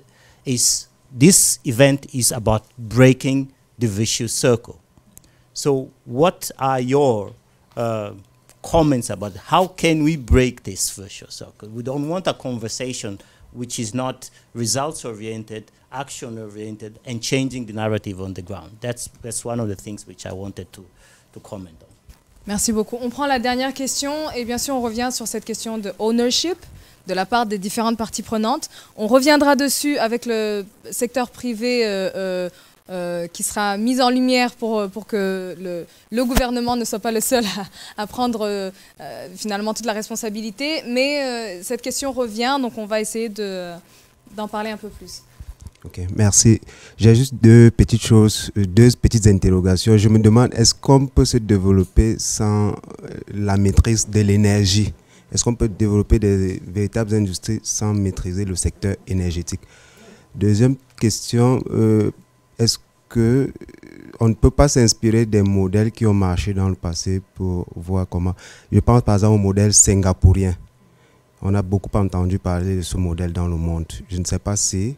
is this event is about breaking the vicious circle. So what are your uh, comments about how can we break this vicious circle. We don't want a conversation which is not results oriented, action oriented, and changing the narrative on the ground. That's, that's one of the things which I wanted to, to comment on. Merci beaucoup. On prend la dernière question et bien sûr on revient sur cette question de ownership de la part des différentes parties prenantes. On reviendra dessus avec le secteur privé. euh, euh euh, qui sera mise en lumière pour, euh, pour que le, gouvernement ne soit pas le seul à, prendre euh, finalement toute la responsabilité. Mais cette question revient, donc on va essayer d'en parler un peu plus. Ok, merci. J'ai juste deux petites choses, deux petites interrogations. Je me demande, est-ce qu'on peut se développer sans la maîtrise de l'énergie Est-ce qu'on peut développer des véritables industries sans maîtriser le secteur énergétique Deuxième question, est-ce qu'on euh, ne peut pas s'inspirer des modèles qui ont marché dans le passé pour voir comment. Je pense par exemple au modèle singapourien. On a beaucoup entendu parler de ce modèle dans le monde. Je ne sais pas si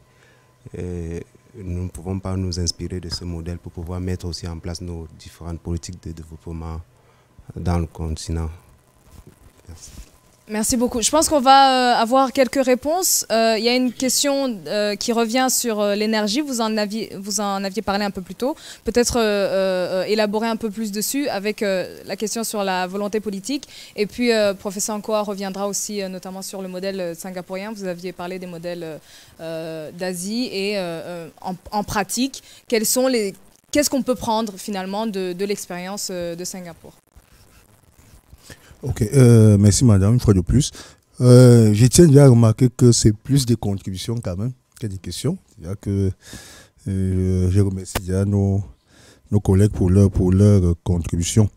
euh, nous ne pouvons pas nous inspirer de ce modèle pour pouvoir mettre aussi en place nos différentes politiques de développement dans le continent. Merci. Merci beaucoup. Je pense qu'on va euh, avoir quelques réponses. Euh, il y a une question euh, qui revient sur l'énergie. Vous, en aviez, vous en aviez parlé un peu plus tôt. Peut-être élaborer un peu plus dessus avec la question sur la volonté politique. Et puis, professeur Nkoa reviendra aussi notamment sur le modèle singapourien. Vous aviez parlé des modèles d'Asie et en, pratique, quels sont les, qu'est-ce qu'on peut prendre finalement de l'expérience de Singapour Ok, euh, merci madame, une fois de plus. Euh, je tiens déjà à remarquer que c'est plus des contributions quand même que des questions. que euh, je remercie déjà nos, nos collègues pour leur, pour leur contribution.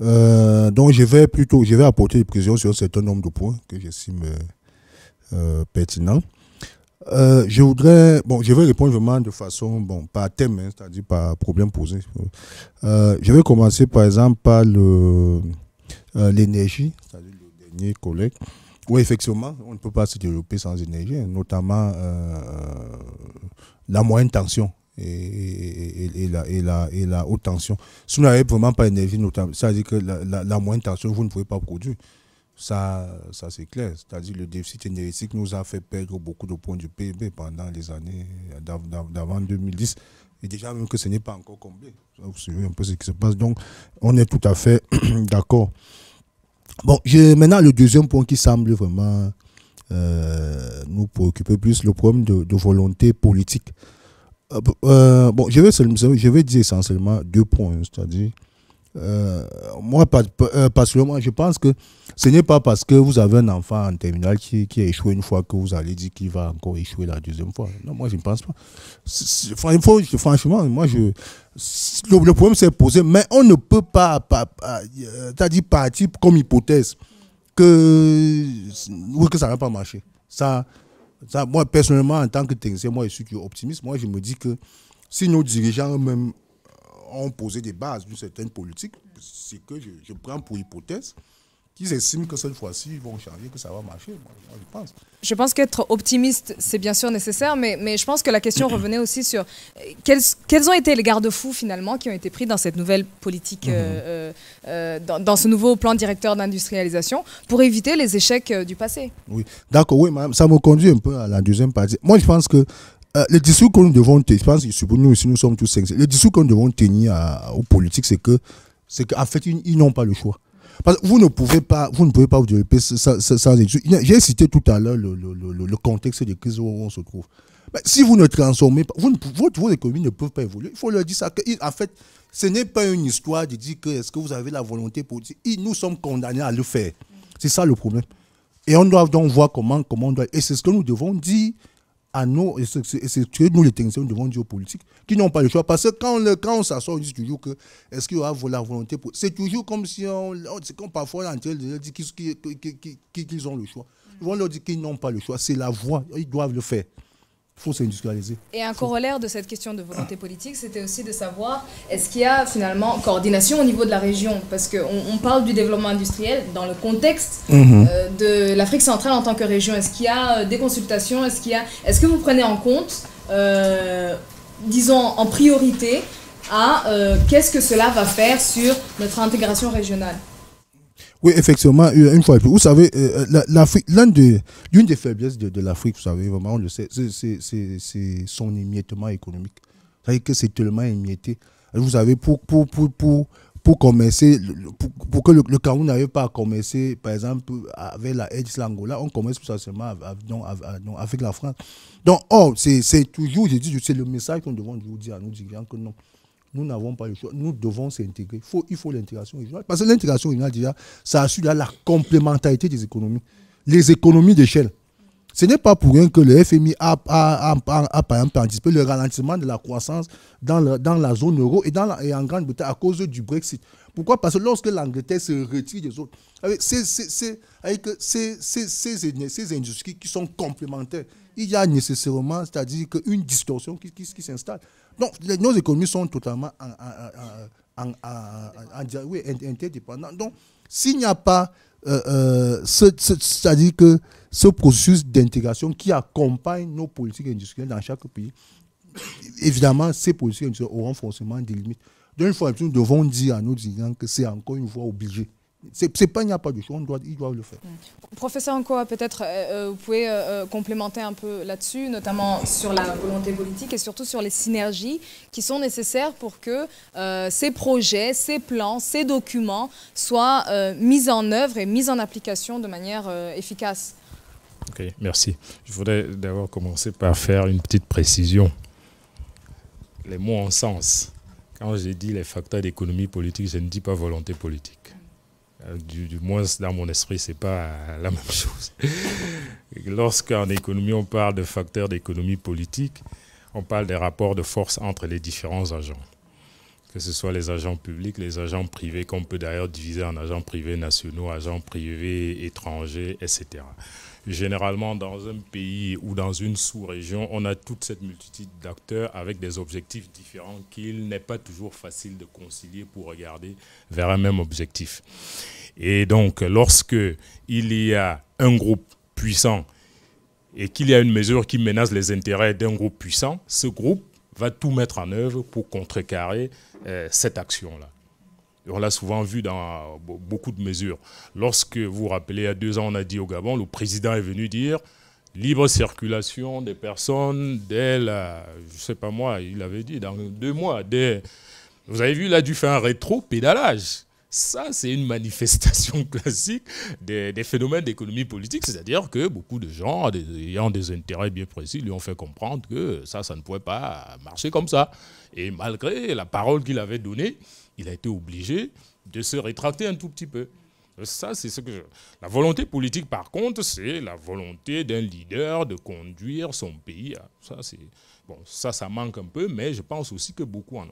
donc je vais plutôt je vais apporter des précisions sur un certain nombre de points que j'estime pertinents. je voudrais, bon, je vais répondre vraiment de façon, bon, par thème, hein, c'est-à-dire par problème posé. je vais commencer par exemple par le, euh, l'énergie, c'est-à-dire le dernier collègue. où effectivement, on ne peut pas se développer sans énergie, hein, notamment euh, euh, la moyenne tension et, la, haute tension. Si vous n'avez vraiment pas d'énergie, c'est-à-dire que la, moyenne tension, vous ne pouvez pas produire. Ça, c'est clair. C'est-à-dire le déficit énergétique nous a fait perdre beaucoup de points du PIB e pendant les années d'avant 2010. Et déjà, même que ce n'est pas encore comblé. Vous savez un peu ce qui se passe. Donc, on est tout à fait d'accord. Bon, maintenant le deuxième point qui semble vraiment euh, nous préoccuper plus, le problème de, volonté politique. Euh, euh, bon, je vais, je vais dire essentiellement deux points, c'est-à-dire euh, moi, euh, personnellement, je pense que ce n'est pas parce que vous avez un enfant en terminale qui, qui a échoué une fois que vous allez dire qu'il va encore échouer la deuxième fois. Non, moi, je ne pense pas. faut, franchement, moi, je, le, problème s'est posé, mais on ne peut pas, pas, euh, partir comme hypothèse que, oui, que ça va pas marcher Ça, ça, moi, personnellement, en tant que technicien, moi, je suis optimiste. Moi, je me dis que si nos dirigeants eux-mêmes ont posé des bases d'une certaine politique, c'est que je, prends pour hypothèse qu'ils estiment que cette fois-ci, ils vont changer, que ça va marcher, je pense. Je pense qu'être optimiste, c'est bien sûr nécessaire, mais, mais je pense que la question revenait aussi sur euh, quels, quels, ont été les garde-fous finalement qui ont été pris dans cette nouvelle politique, mhm. euh, euh, dans, dans, ce nouveau plan directeur d'industrialisation, pour éviter les échecs du passé. Oui, d'accord, oui, madame, ça me conduit un peu à la deuxième partie. Moi, je pense que euh, le discours que nous devons tenir, je pense nous sommes tous Le discours devons tenir euh, aux politiques, c'est que, c'est qu'en fait, ils, n'ont pas le choix. Parce que vous ne pouvez pas, vous ne pouvez pas vous développer sans, J'ai cité tout à l'heure le, le, le, contexte de crise où on se trouve. Mais si vous ne transformez pas, vous ne, ne peuvent pas évoluer. Il faut leur dire ça. Que, en fait, ce n'est pas une histoire de dire que est-ce que vous avez la volonté pour politique. Nous sommes condamnés à le faire. C'est ça le problème. Et on doit donc voir comment, comment on doit. Et c'est ce que nous devons dire à nous, et c'est nous les tensions devant devons dire qui n'ont pas le choix. Parce que quand, le, quand on s'assoit, on dit toujours que est-ce qu'il y aura la volonté pour. C'est toujours comme si on. C'est comme parfois on dit qu'ils ont le choix. On leur dit qu'ils n'ont pas le choix. C'est la voie, ils doivent le faire faut s'industrialiser. Et un corollaire de cette question de volonté politique, c'était aussi de savoir est-ce qu'il y a finalement coordination au niveau de la région Parce qu'on parle du développement industriel dans le contexte mhm. euh, de l'Afrique centrale en tant que région. Est-ce qu'il y a euh, des consultations Est-ce qu'il a Est-ce que vous prenez en compte, euh, disons en priorité, à qu'est-ce que cela va faire sur notre intégration régionale oui, effectivement, euh, une fois et plus. vous savez, euh, euh, l'Afrique, l'une des, des faiblesses de, l'Afrique, vous savez, vraiment, on le sait, c'est son émiettement économique. C'est-à-dire que c'est tellement émietté. Vous savez, pour, pour, pour, pour, pour commencer, pour, que le, Cameroun n'arrive pas à commencer, par exemple, avec la aide l'Angola, on commence tout simplement avec la France. Donc, oh, c'est toujours, je dis, c'est le message qu'on devons vous dire à nos dirigeants que non. Nous n'avons pas le choix. Nous devons s'intégrer. Faut, il faut l'intégration régionale. Parce que l'intégration régionale, déjà, ça assure la complémentarité des économies. Les économies d'échelle. Ce n'est pas pour rien que le FMI a, a, par exemple, anticipé le ralentissement de la croissance dans, dans la zone euro et, dans et en Grande-Bretagne à cause du Brexit. Pourquoi Parce que lorsque l'Angleterre se retire des autres, avec, ces, industries qui sont complémentaires, il y a nécessairement, c'est-à-dire une distorsion qui, qui s'installe. Donc, nos économies sont totalement en, interdépendantes. Donc, s'il n'y a pas, euh, euh, c'est-à-dire ce, que ce processus d'intégration qui accompagne nos politiques industrielles dans chaque pays, évidemment, ces politiques industrielles auront forcément des limites. D'une fois, nous devons dire à nos dirigeants que c'est encore une voie obligée. C'est pas, il n'y a pas de choix, ils doivent le faire. Professeur Ankoa, peut-être euh, euh, vous pouvez euh, complémenter un peu là-dessus, notamment sur la volonté politique et surtout sur les synergies qui sont nécessaires pour que ces projets, ces plans, ces documents soient mis en œuvre et mis en application de manière efficace. Ok, merci. Je voudrais d'abord commencer par faire une petite précision. Les mots ont sens. Quand j'ai dit les facteurs d'économie politique, je ne dis pas volonté politique. Euh, du, moins dans mon esprit, c'est pas euh, la même chose. Lorsqu'en économie, on parle de facteurs d'économie politique, on parle des rapports de force entre les différents agents que ce soit les agents publics, les agents privés, qu'on peut d'ailleurs diviser en agents privés nationaux, agents privés étrangers, etc. Généralement, dans un pays ou dans une sous-région, on a toute cette multitude d'acteurs avec des objectifs différents qu'il n'est pas toujours facile de concilier pour regarder vers un même objectif. Et donc, lorsque il y a un groupe puissant et qu'il y a une mesure qui menace les intérêts d'un groupe puissant, ce groupe va tout mettre en œuvre pour contrecarrer euh, cette action-là. On l'a souvent vu dans beaucoup de mesures. Lorsque vous vous rappelez, il y a deux ans, on a dit au Gabon, le président est venu dire libre circulation des personnes dès la, je sais pas moi, il avait dit dans deux mois, dès, vous avez vu, il a dû faire un rétro-pédalage. Ça, c'est une manifestation classique des, phénomènes d'économie politique, c'est-à-dire que beaucoup de gens ayant des intérêts bien précis lui ont fait comprendre que ça, ça ne pouvait pas marcher comme ça. Et malgré la parole qu'il avait donnée, il a été obligé de se rétracter un tout petit peu. Ça, c'est ce que La volonté politique, par contre, c'est la volonté d'un leader de conduire son pays. Bon, ça, ça manque un peu, mais je pense aussi que beaucoup en ont.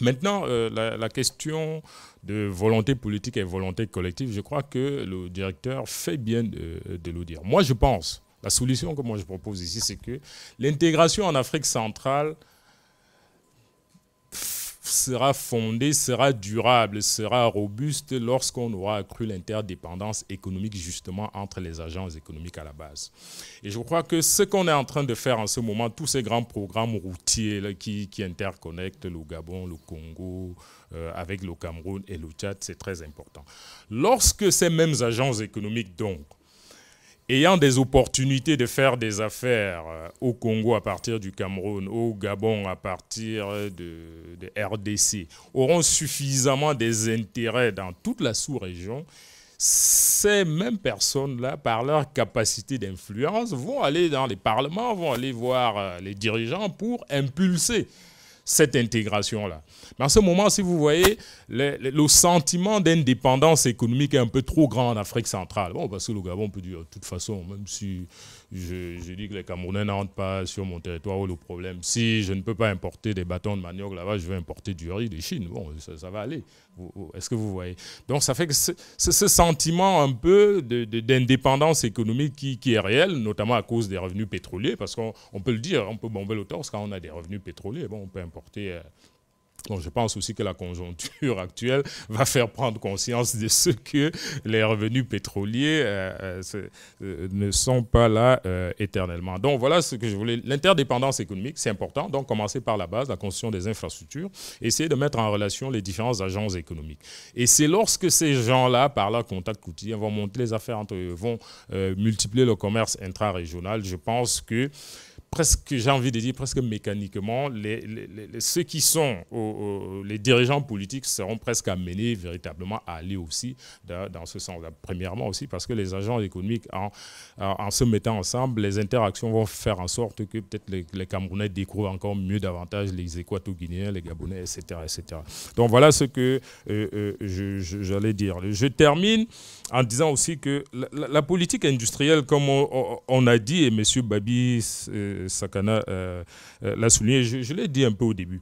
Maintenant, euh, la, question de volonté politique et volonté collective, je crois que le directeur fait bien de, de le dire. Moi, je pense, la solution que moi je propose ici, c'est que l'intégration en Afrique centrale sera fondée, sera durable, sera robuste lorsqu'on aura accru l'interdépendance économique justement entre les agences économiques à la base. Et je crois que ce qu'on est en train de faire en ce moment, tous ces grands programmes routiers qui, interconnectent le Gabon, le Congo, euh, avec le Cameroun et le Tchad, c'est très important. Lorsque ces mêmes agences économiques, donc, ayant des opportunités de faire des affaires euh, au Congo à partir du Cameroun, au Gabon à partir de, RDC, auront suffisamment des intérêts dans toute la sous-région, ces mêmes personnes-là, par leur capacité d'influence, vont aller dans les parlements, vont aller voir euh, les dirigeants pour impulser cette intégration-là. Mais en ce moment, si vous voyez, le, le sentiment d'indépendance économique est un peu trop grand en Afrique centrale. Bon, parce que le Gabon peut dire, de toute façon, même si je, dis que les Camerounais n'entrent pas sur mon territoire où le problème. Si je ne peux pas importer des bâtons de manioc là-bas, je vais importer du riz de Chine. Bon, ça, va aller. Est-ce que vous voyez Donc, ça fait que ce sentiment un peu d'indépendance économique qui, est réel, notamment à cause des revenus pétroliers, parce qu'on peut le dire, on peut bomber le torse quand on a des revenus pétroliers. Bon, on peut importer euh, donc je pense aussi que la conjoncture actuelle va faire prendre conscience de ce que les revenus pétroliers euh, euh, euh, ne sont pas là éternellement. Donc voilà ce que je voulais. L'interdépendance économique, c'est important. Donc commencer par la base, la construction des infrastructures, essayer de mettre en relation les différents agents économiques. Et c'est lorsque ces gens-là, par leur contact quotidien, vont monter les affaires entre eux, vont multiplier le commerce intra-régional, je pense que presque, j'ai envie de dire presque mécaniquement, les, ceux qui sont les dirigeants politiques seront presque amenés véritablement à aller aussi dans, ce sens. -là. Premièrement aussi parce que les agents économiques, en, en, se mettant ensemble, les interactions vont faire en sorte que peut-être les, Camerounais découvrent encore mieux davantage les Équato-Guinéens, les Gabonais, etc., etc. Donc voilà ce que euh, euh, j'allais dire. Je termine en disant aussi que la, politique industrielle, comme on, a dit, et M. Babi euh, Sakana euh, euh, l'a souligné, je, je l'ai dit un peu au début,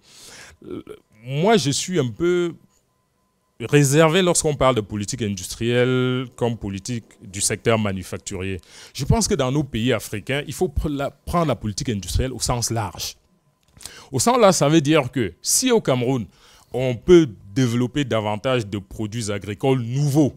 moi je suis un peu réservé lorsqu'on parle de politique industrielle comme politique du secteur manufacturier. Je pense que dans nos pays africains, il faut prendre la politique industrielle au sens large. Au sens large, ça veut dire que si au Cameroun, on peut développer davantage de produits agricoles nouveaux,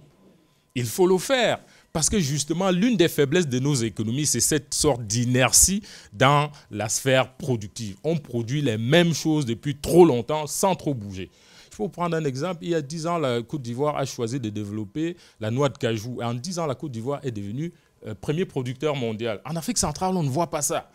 il faut le faire. Parce que justement, l'une des faiblesses de nos économies, c'est cette sorte d'inertie dans la sphère productive. On produit les mêmes choses depuis trop longtemps sans trop bouger. Il faut prendre un exemple. Il y a 10 ans, la Côte d'Ivoire a choisi de développer la noix de cajou. Et en 10 ans, la Côte d'Ivoire est devenue euh, premier producteur mondial. En Afrique centrale, on ne voit pas ça.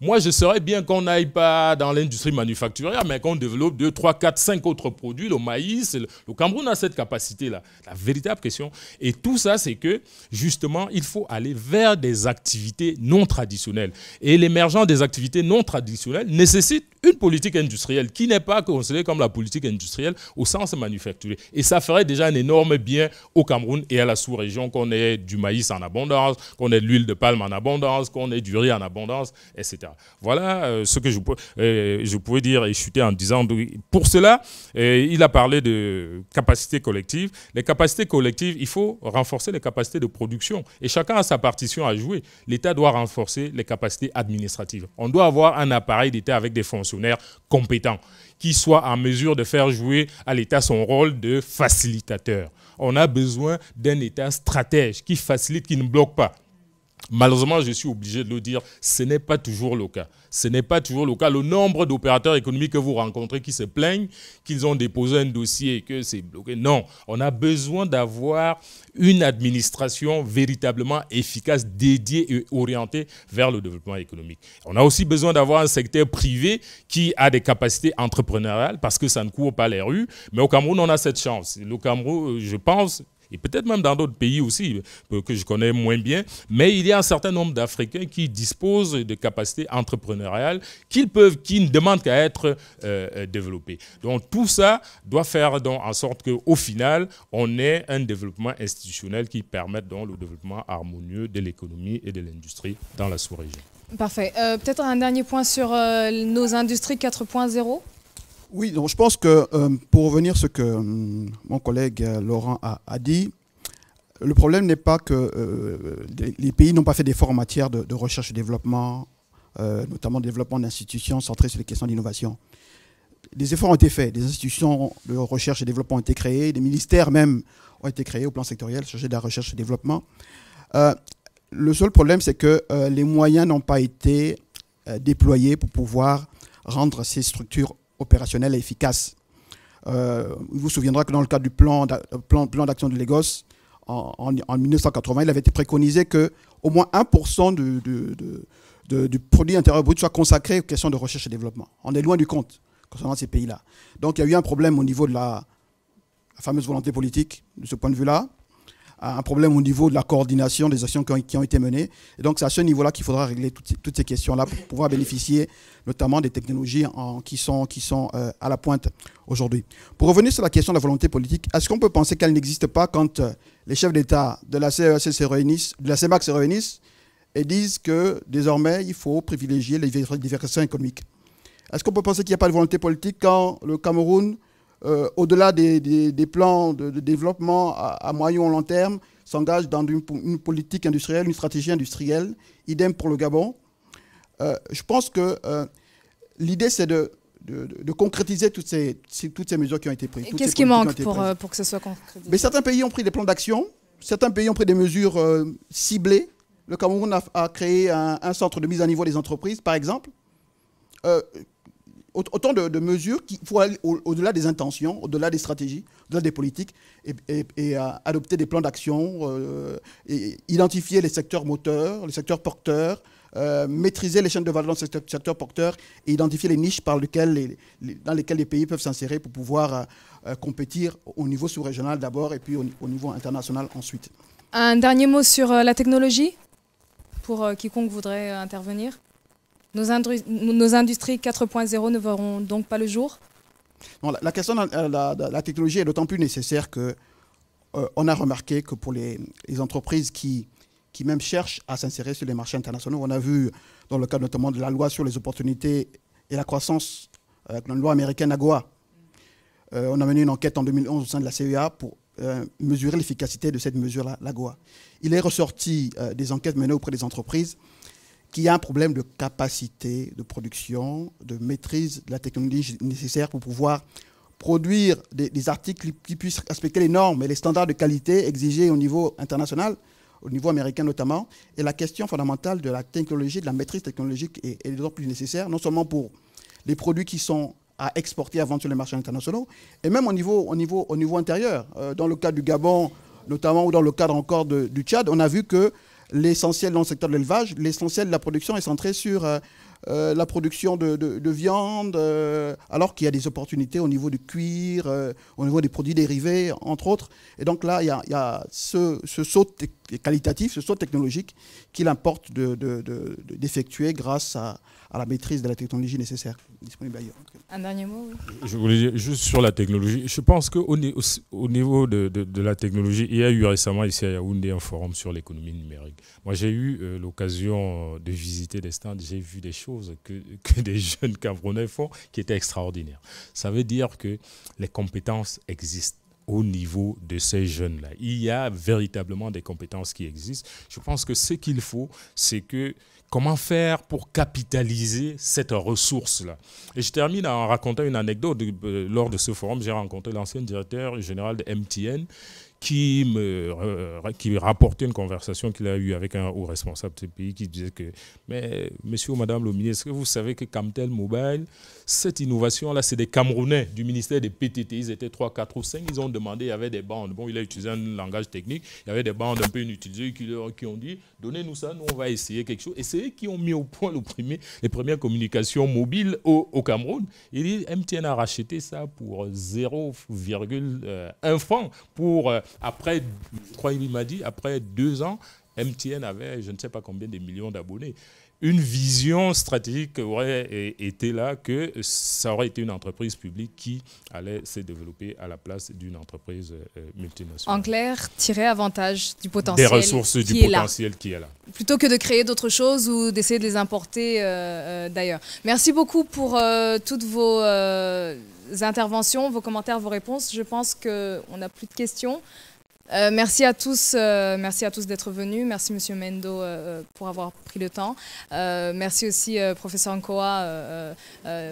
Moi, je serais bien qu'on n'aille pas dans l'industrie manufacturière, mais qu'on développe 2, 3, 4, 5 autres produits, le maïs. Le, Cameroun a cette capacité-là. La véritable question. Et tout ça, c'est que, justement, il faut aller vers des activités non traditionnelles. Et l'émergence des activités non traditionnelles nécessite une politique industrielle qui n'est pas considérée comme la politique industrielle au sens manufacturier. Et ça ferait déjà un énorme bien au Cameroun et à la sous-région qu'on ait du maïs en abondance, qu'on ait de l'huile de palme en abondance, qu'on ait du riz en abondance, etc. Voilà euh, ce que je, euh, je pouvais dire et chuter en disant. Pour cela, euh, il a parlé de capacités collective Les capacités collectives, il faut renforcer les capacités de production. Et chacun a sa partition à jouer. L'État doit renforcer les capacités administratives. On doit avoir un appareil d'État avec des fonctionnaires compétents qui soient en mesure de faire jouer à l'État son rôle de facilitateur. On a besoin d'un État stratège qui facilite, qui ne bloque pas. Malheureusement, je suis obligé de le dire, ce n'est pas toujours le cas. Ce n'est pas toujours le cas. Le nombre d'opérateurs économiques que vous rencontrez qui se plaignent qu'ils ont déposé un dossier et que c'est bloqué. Non, on a besoin d'avoir une administration véritablement efficace, dédiée et orientée vers le développement économique. On a aussi besoin d'avoir un secteur privé qui a des capacités entrepreneuriales parce que ça ne court pas les rues. Mais au Cameroun, on a cette chance. Le Cameroun, euh, je pense, et peut-être même dans d'autres pays aussi euh, que je connais moins bien, mais il y a un certain nombre d'Africains qui disposent de capacités entrepreneuriales qu'ils peuvent, qui ne demandent qu'à être euh, euh, développées. Donc tout ça doit faire en sorte qu'au final, on ait un développement institutionnel qui permette donc, le développement harmonieux de l'économie et de l'industrie dans la sous-région. Parfait. peut-être un dernier point sur nos industries 4.0 oui, donc je pense que euh, pour revenir à ce que euh, mon collègue euh, Laurent a, dit, le problème n'est pas que les pays n'ont pas fait d'efforts en matière de, recherche et développement, notamment développement d'institutions centrées sur les questions d'innovation. Des efforts ont été faits, des institutions de recherche et développement ont été créées, des ministères même ont été créés au plan sectoriel, chargés de la recherche et développement. le seul problème, c'est que les moyens n'ont pas été déployés pour pouvoir rendre ces structures opérationnelle et efficace. Euh, vous vous souviendrez que dans le cadre du plan euh, d'action de Lagos, en, 1980, il avait été préconisé que au moins 1% du, du, produit intérieur brut soit consacré aux questions de recherche et développement. On est loin du compte concernant ces pays-là. Donc il y a eu un problème au niveau de la fameuse volonté politique de ce point de vue-là un problème au niveau de la coordination des actions qui ont, été menées. Et donc, c'est à ce niveau-là qu'il faudra régler toutes, ces questions-là pour pouvoir bénéficier notamment des technologies en, qui sont, qui sont euh, à la pointe aujourd'hui. Pour revenir sur la question de la volonté politique, est-ce qu'on peut penser qu'elle n'existe pas quand euh, les chefs d'État de la CEAC e se réunissent, de la CEMAC e se réunissent et disent que désormais, il faut privilégier les diversions économiques est-ce qu'on peut penser qu'il n'y a pas de volonté politique quand le Cameroun euh, au-delà des, plans de, développement à, moyen ou long terme, s'engage dans une, politique industrielle, une stratégie industrielle, idem pour le Gabon. Euh, je pense que euh, l'idée, c'est de, concrétiser toutes ces, mesures qui ont été prises. Qu'est-ce qui manque pour, que ce soit concrétisé Mais Certains pays ont pris des plans d'action, certains pays ont pris des mesures ciblées. Le Cameroun a, créé un, un, centre de mise à niveau des entreprises, par exemple autant de, mesures qu'il faut aller au-delà des intentions, au-delà des stratégies, au-delà des politiques, et, adopter des plans d'action, euh, identifier les secteurs moteurs, les secteurs porteurs, euh, maîtriser les chaînes de valeur dans ces secteurs porteurs, et identifier les niches par lesquelles dans lesquelles les pays peuvent s'insérer pour pouvoir euh, compétir au niveau sous-régional d'abord et puis au, niveau international ensuite. Un dernier mot sur la technologie pour quiconque voudrait intervenir nos, industries, 4.0 ne verront donc pas le jour la, question de euh, la, technologie est d'autant plus nécessaire que euh, on a remarqué que pour les, entreprises qui, même cherchent à s'insérer sur les marchés internationaux, on a vu dans le cadre notamment de la loi sur les opportunités et la croissance, euh, avec la loi américaine AGOA, on a mené une enquête en 2011 au sein de la CEA pour mesurer l'efficacité de cette mesure-là, l'AGOA. Il est ressorti des enquêtes menées auprès des entreprises qu'il y a un problème de capacité de production, de maîtrise de la technologie nécessaire pour pouvoir produire des, articles qui puissent respecter les normes et les standards de qualité exigés au niveau international, au niveau américain notamment. Et la question fondamentale de la technologie, de la maîtrise technologique est, d'autant plus nécessaire, non seulement pour les produits qui sont à exporter avant sur les marchés internationaux, et même au niveau, intérieur. Euh, dans le cas du Gabon, notamment, ou dans le cadre encore du Tchad, on a vu que l'essentiel dans le secteur de l'élevage, l'essentiel de la production est centré sur euh, euh, la production de, de, viande, euh, alors qu'il y a des opportunités au niveau du cuir, euh, au niveau des produits dérivés, entre autres. Et donc là, il y a, ce, saut qualitatif, ce saut technologique qu'il importe d'effectuer grâce à, à, la maîtrise de la technologie nécessaire disponible ailleurs. Un dernier mot Je voulais dire juste sur la technologie. Je pense qu'au au niveau de, la technologie, il y a eu récemment ici à Yaoundé un forum sur l'économie numérique. Moi, j'ai eu l'occasion de visiter des stands, j'ai vu des choses que, que des jeunes Camerounais font qui était extraordinaire. Ça veut dire que les compétences existent au niveau de ces jeunes-là. Il y a véritablement des compétences qui existent. Je pense que ce qu'il faut, c'est que comment faire pour capitaliser cette ressource-là. Et je termine en racontant une anecdote. Euh, lors de ce forum, j'ai rencontré l'ancien directeur général de MTN qui me qui rapportait une conversation qu'il a eue avec un haut responsable de ce pays qui disait que, mais monsieur ou madame le ministre, vous savez que Camtel Mobile, cette innovation-là, c'est des Camerounais du ministère des PTT. Ils étaient 3, 4 ou 5. Ils ont demandé, il y avait des bandes. Bon, il a utilisé un langage technique. Il y avait des bandes un peu inutilisées qui, ont dit donnez-nous ça, nous, on va essayer quelque chose. Et c'est eux qui ont mis au point les premières communications mobiles au, Cameroun. et MTN a racheté ça pour 0,1 euh, franc. Pour, euh, après, je crois, il m'a dit, après deux ans, MTN avait je ne sais pas combien de millions d'abonnés une vision stratégique aurait été là que ça aurait été une entreprise publique qui allait se développer à la place d'une entreprise euh, multinationale. En clair, tirer avantage du potentiel. Des ressources qui du est potentiel là. qui est là. Plutôt que de créer d'autres choses ou d'essayer de les importer euh, euh, d'ailleurs. Merci beaucoup pour toutes vos interventions, vos commentaires, vos réponses. Je pense qu'on n'a plus de questions. Euh, merci à tous, euh, merci à tous d'être venus. Merci Monsieur Mendo euh, pour avoir pris le temps. merci aussi Professeur Nkoa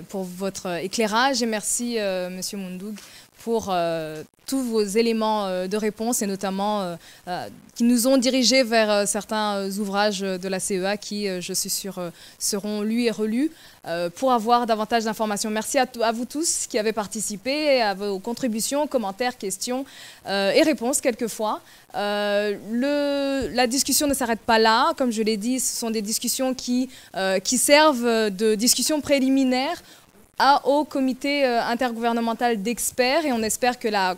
pour votre éclairage et merci Monsieur Mundoug pour euh, tous vos éléments euh, de réponse et notamment euh, qui nous ont dirigés vers certains ouvrages de la CEA qui, je suis sûre, seront lus et relus pour avoir davantage d'informations. Merci à, à, vous tous qui avez participé, à vos contributions, commentaires, questions et réponses quelquefois. Le, la discussion ne s'arrête pas là. Comme je l'ai dit, ce sont des discussions qui, qui servent de discussion préliminaires au comité euh, intergouvernemental d'experts et on espère que la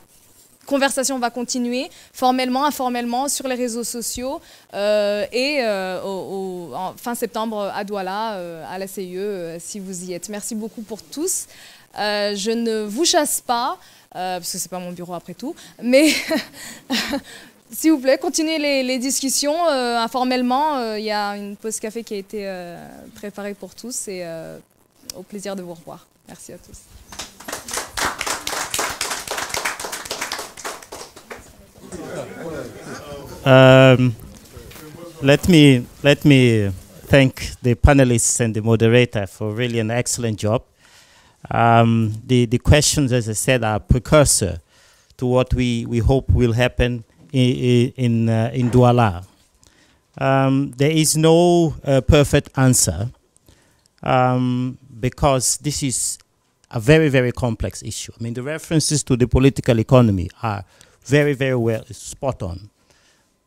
conversation va continuer formellement, informellement sur les réseaux sociaux euh, et euh, fin septembre à Douala, à la CIE, si vous y êtes. Merci beaucoup pour tous. je ne vous chasse pas, parce que ce pas mon bureau après tout, mais s'il vous plaît, continuez les, discussions informellement. Il y a une pause café qui a été préparée pour tous et au plaisir de vous revoir. Merci à tous. Um, let me let me thank the panelists and the moderator for really an excellent job. Um, the the questions, as I said, are precursor to what we we hope will happen in in, uh, in Douala. Um, there is no uh, perfect answer. Um, because this is a very, very complex issue. I mean, the references to the political economy are very, very well spot on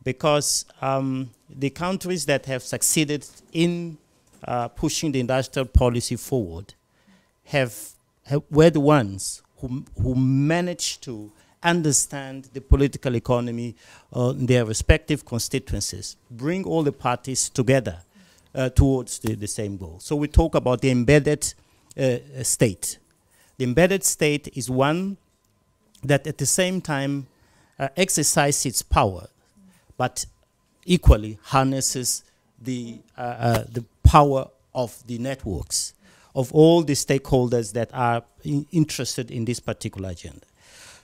because um, the countries that have succeeded in uh, pushing the industrial policy forward have, have, were the ones who, who managed to understand the political economy uh, in their respective constituencies, bring all the parties together uh, towards the, the, same goal. So we talk about the embedded uh, uh, state. The embedded state is one that at the same time exercises its power, but equally harnesses the, the power of the networks of all the stakeholders that are in interested in this particular agenda.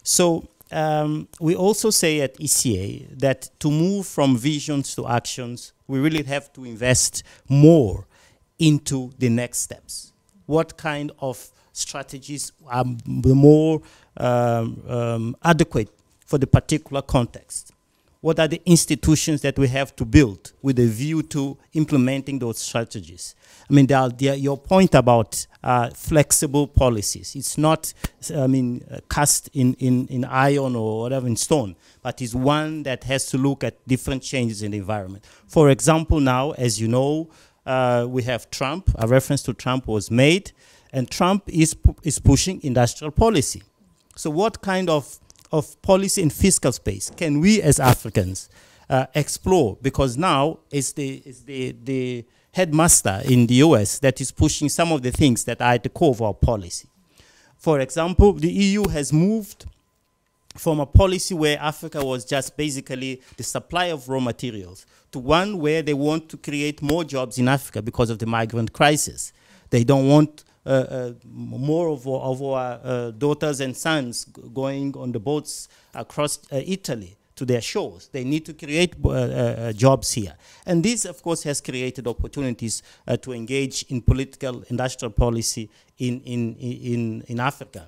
So um, we also say at ECA that to move from visions to actions, we really have to invest more into the next steps. What kind of strategies are more um, um, adequate for the particular context? what are the institutions that we have to build with a view to implementing those strategies? I mean, your point about uh, flexible policies, it's not, I mean, uh, cast in, in, in iron or whatever, in stone, but it's one that has to look at different changes in the environment. For example, now, as you know, uh, we have Trump, a reference to Trump was made, and Trump is, is pushing industrial policy. So what kind of of policy and fiscal space can we as Africans uh, explore? Because now it's the, it's the, the headmaster in the US that is pushing some of the things that are at the core of our policy. For example, the EU has moved from a policy where Africa was just basically the supply of raw materials to one where they want to create more jobs in Africa because of the migrant crisis. They don't want uh, uh, more of our, of our uh, daughters and sons going on the boats across Italy to their shores. They need to create uh, uh, jobs here. And this, of course, has created opportunities uh, to engage in political industrial policy in, in, in, in Africa.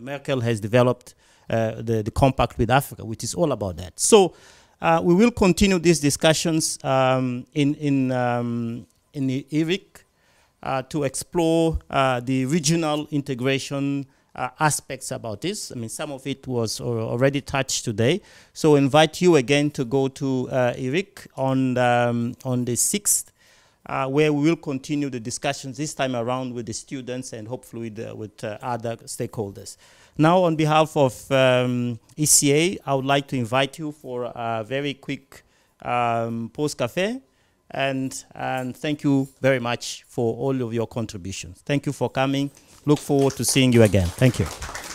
Merkel has developed the, the compact with Africa, which is all about that. So we will continue these discussions um, in, in, um, in the uh, to explore uh, the regional integration uh, aspects about this. I mean, some of it was already touched today. So invite you again to go to uh, Eric on the, um, on the 6th, uh, where we will continue the discussions this time around with the students and hopefully the, with uh, other stakeholders. Now, on behalf of um, ECA, I would like to invite you for a very quick um, post café and, and thank you very much for all of your contributions. Thank you for coming. Look forward to seeing you again. Thank you.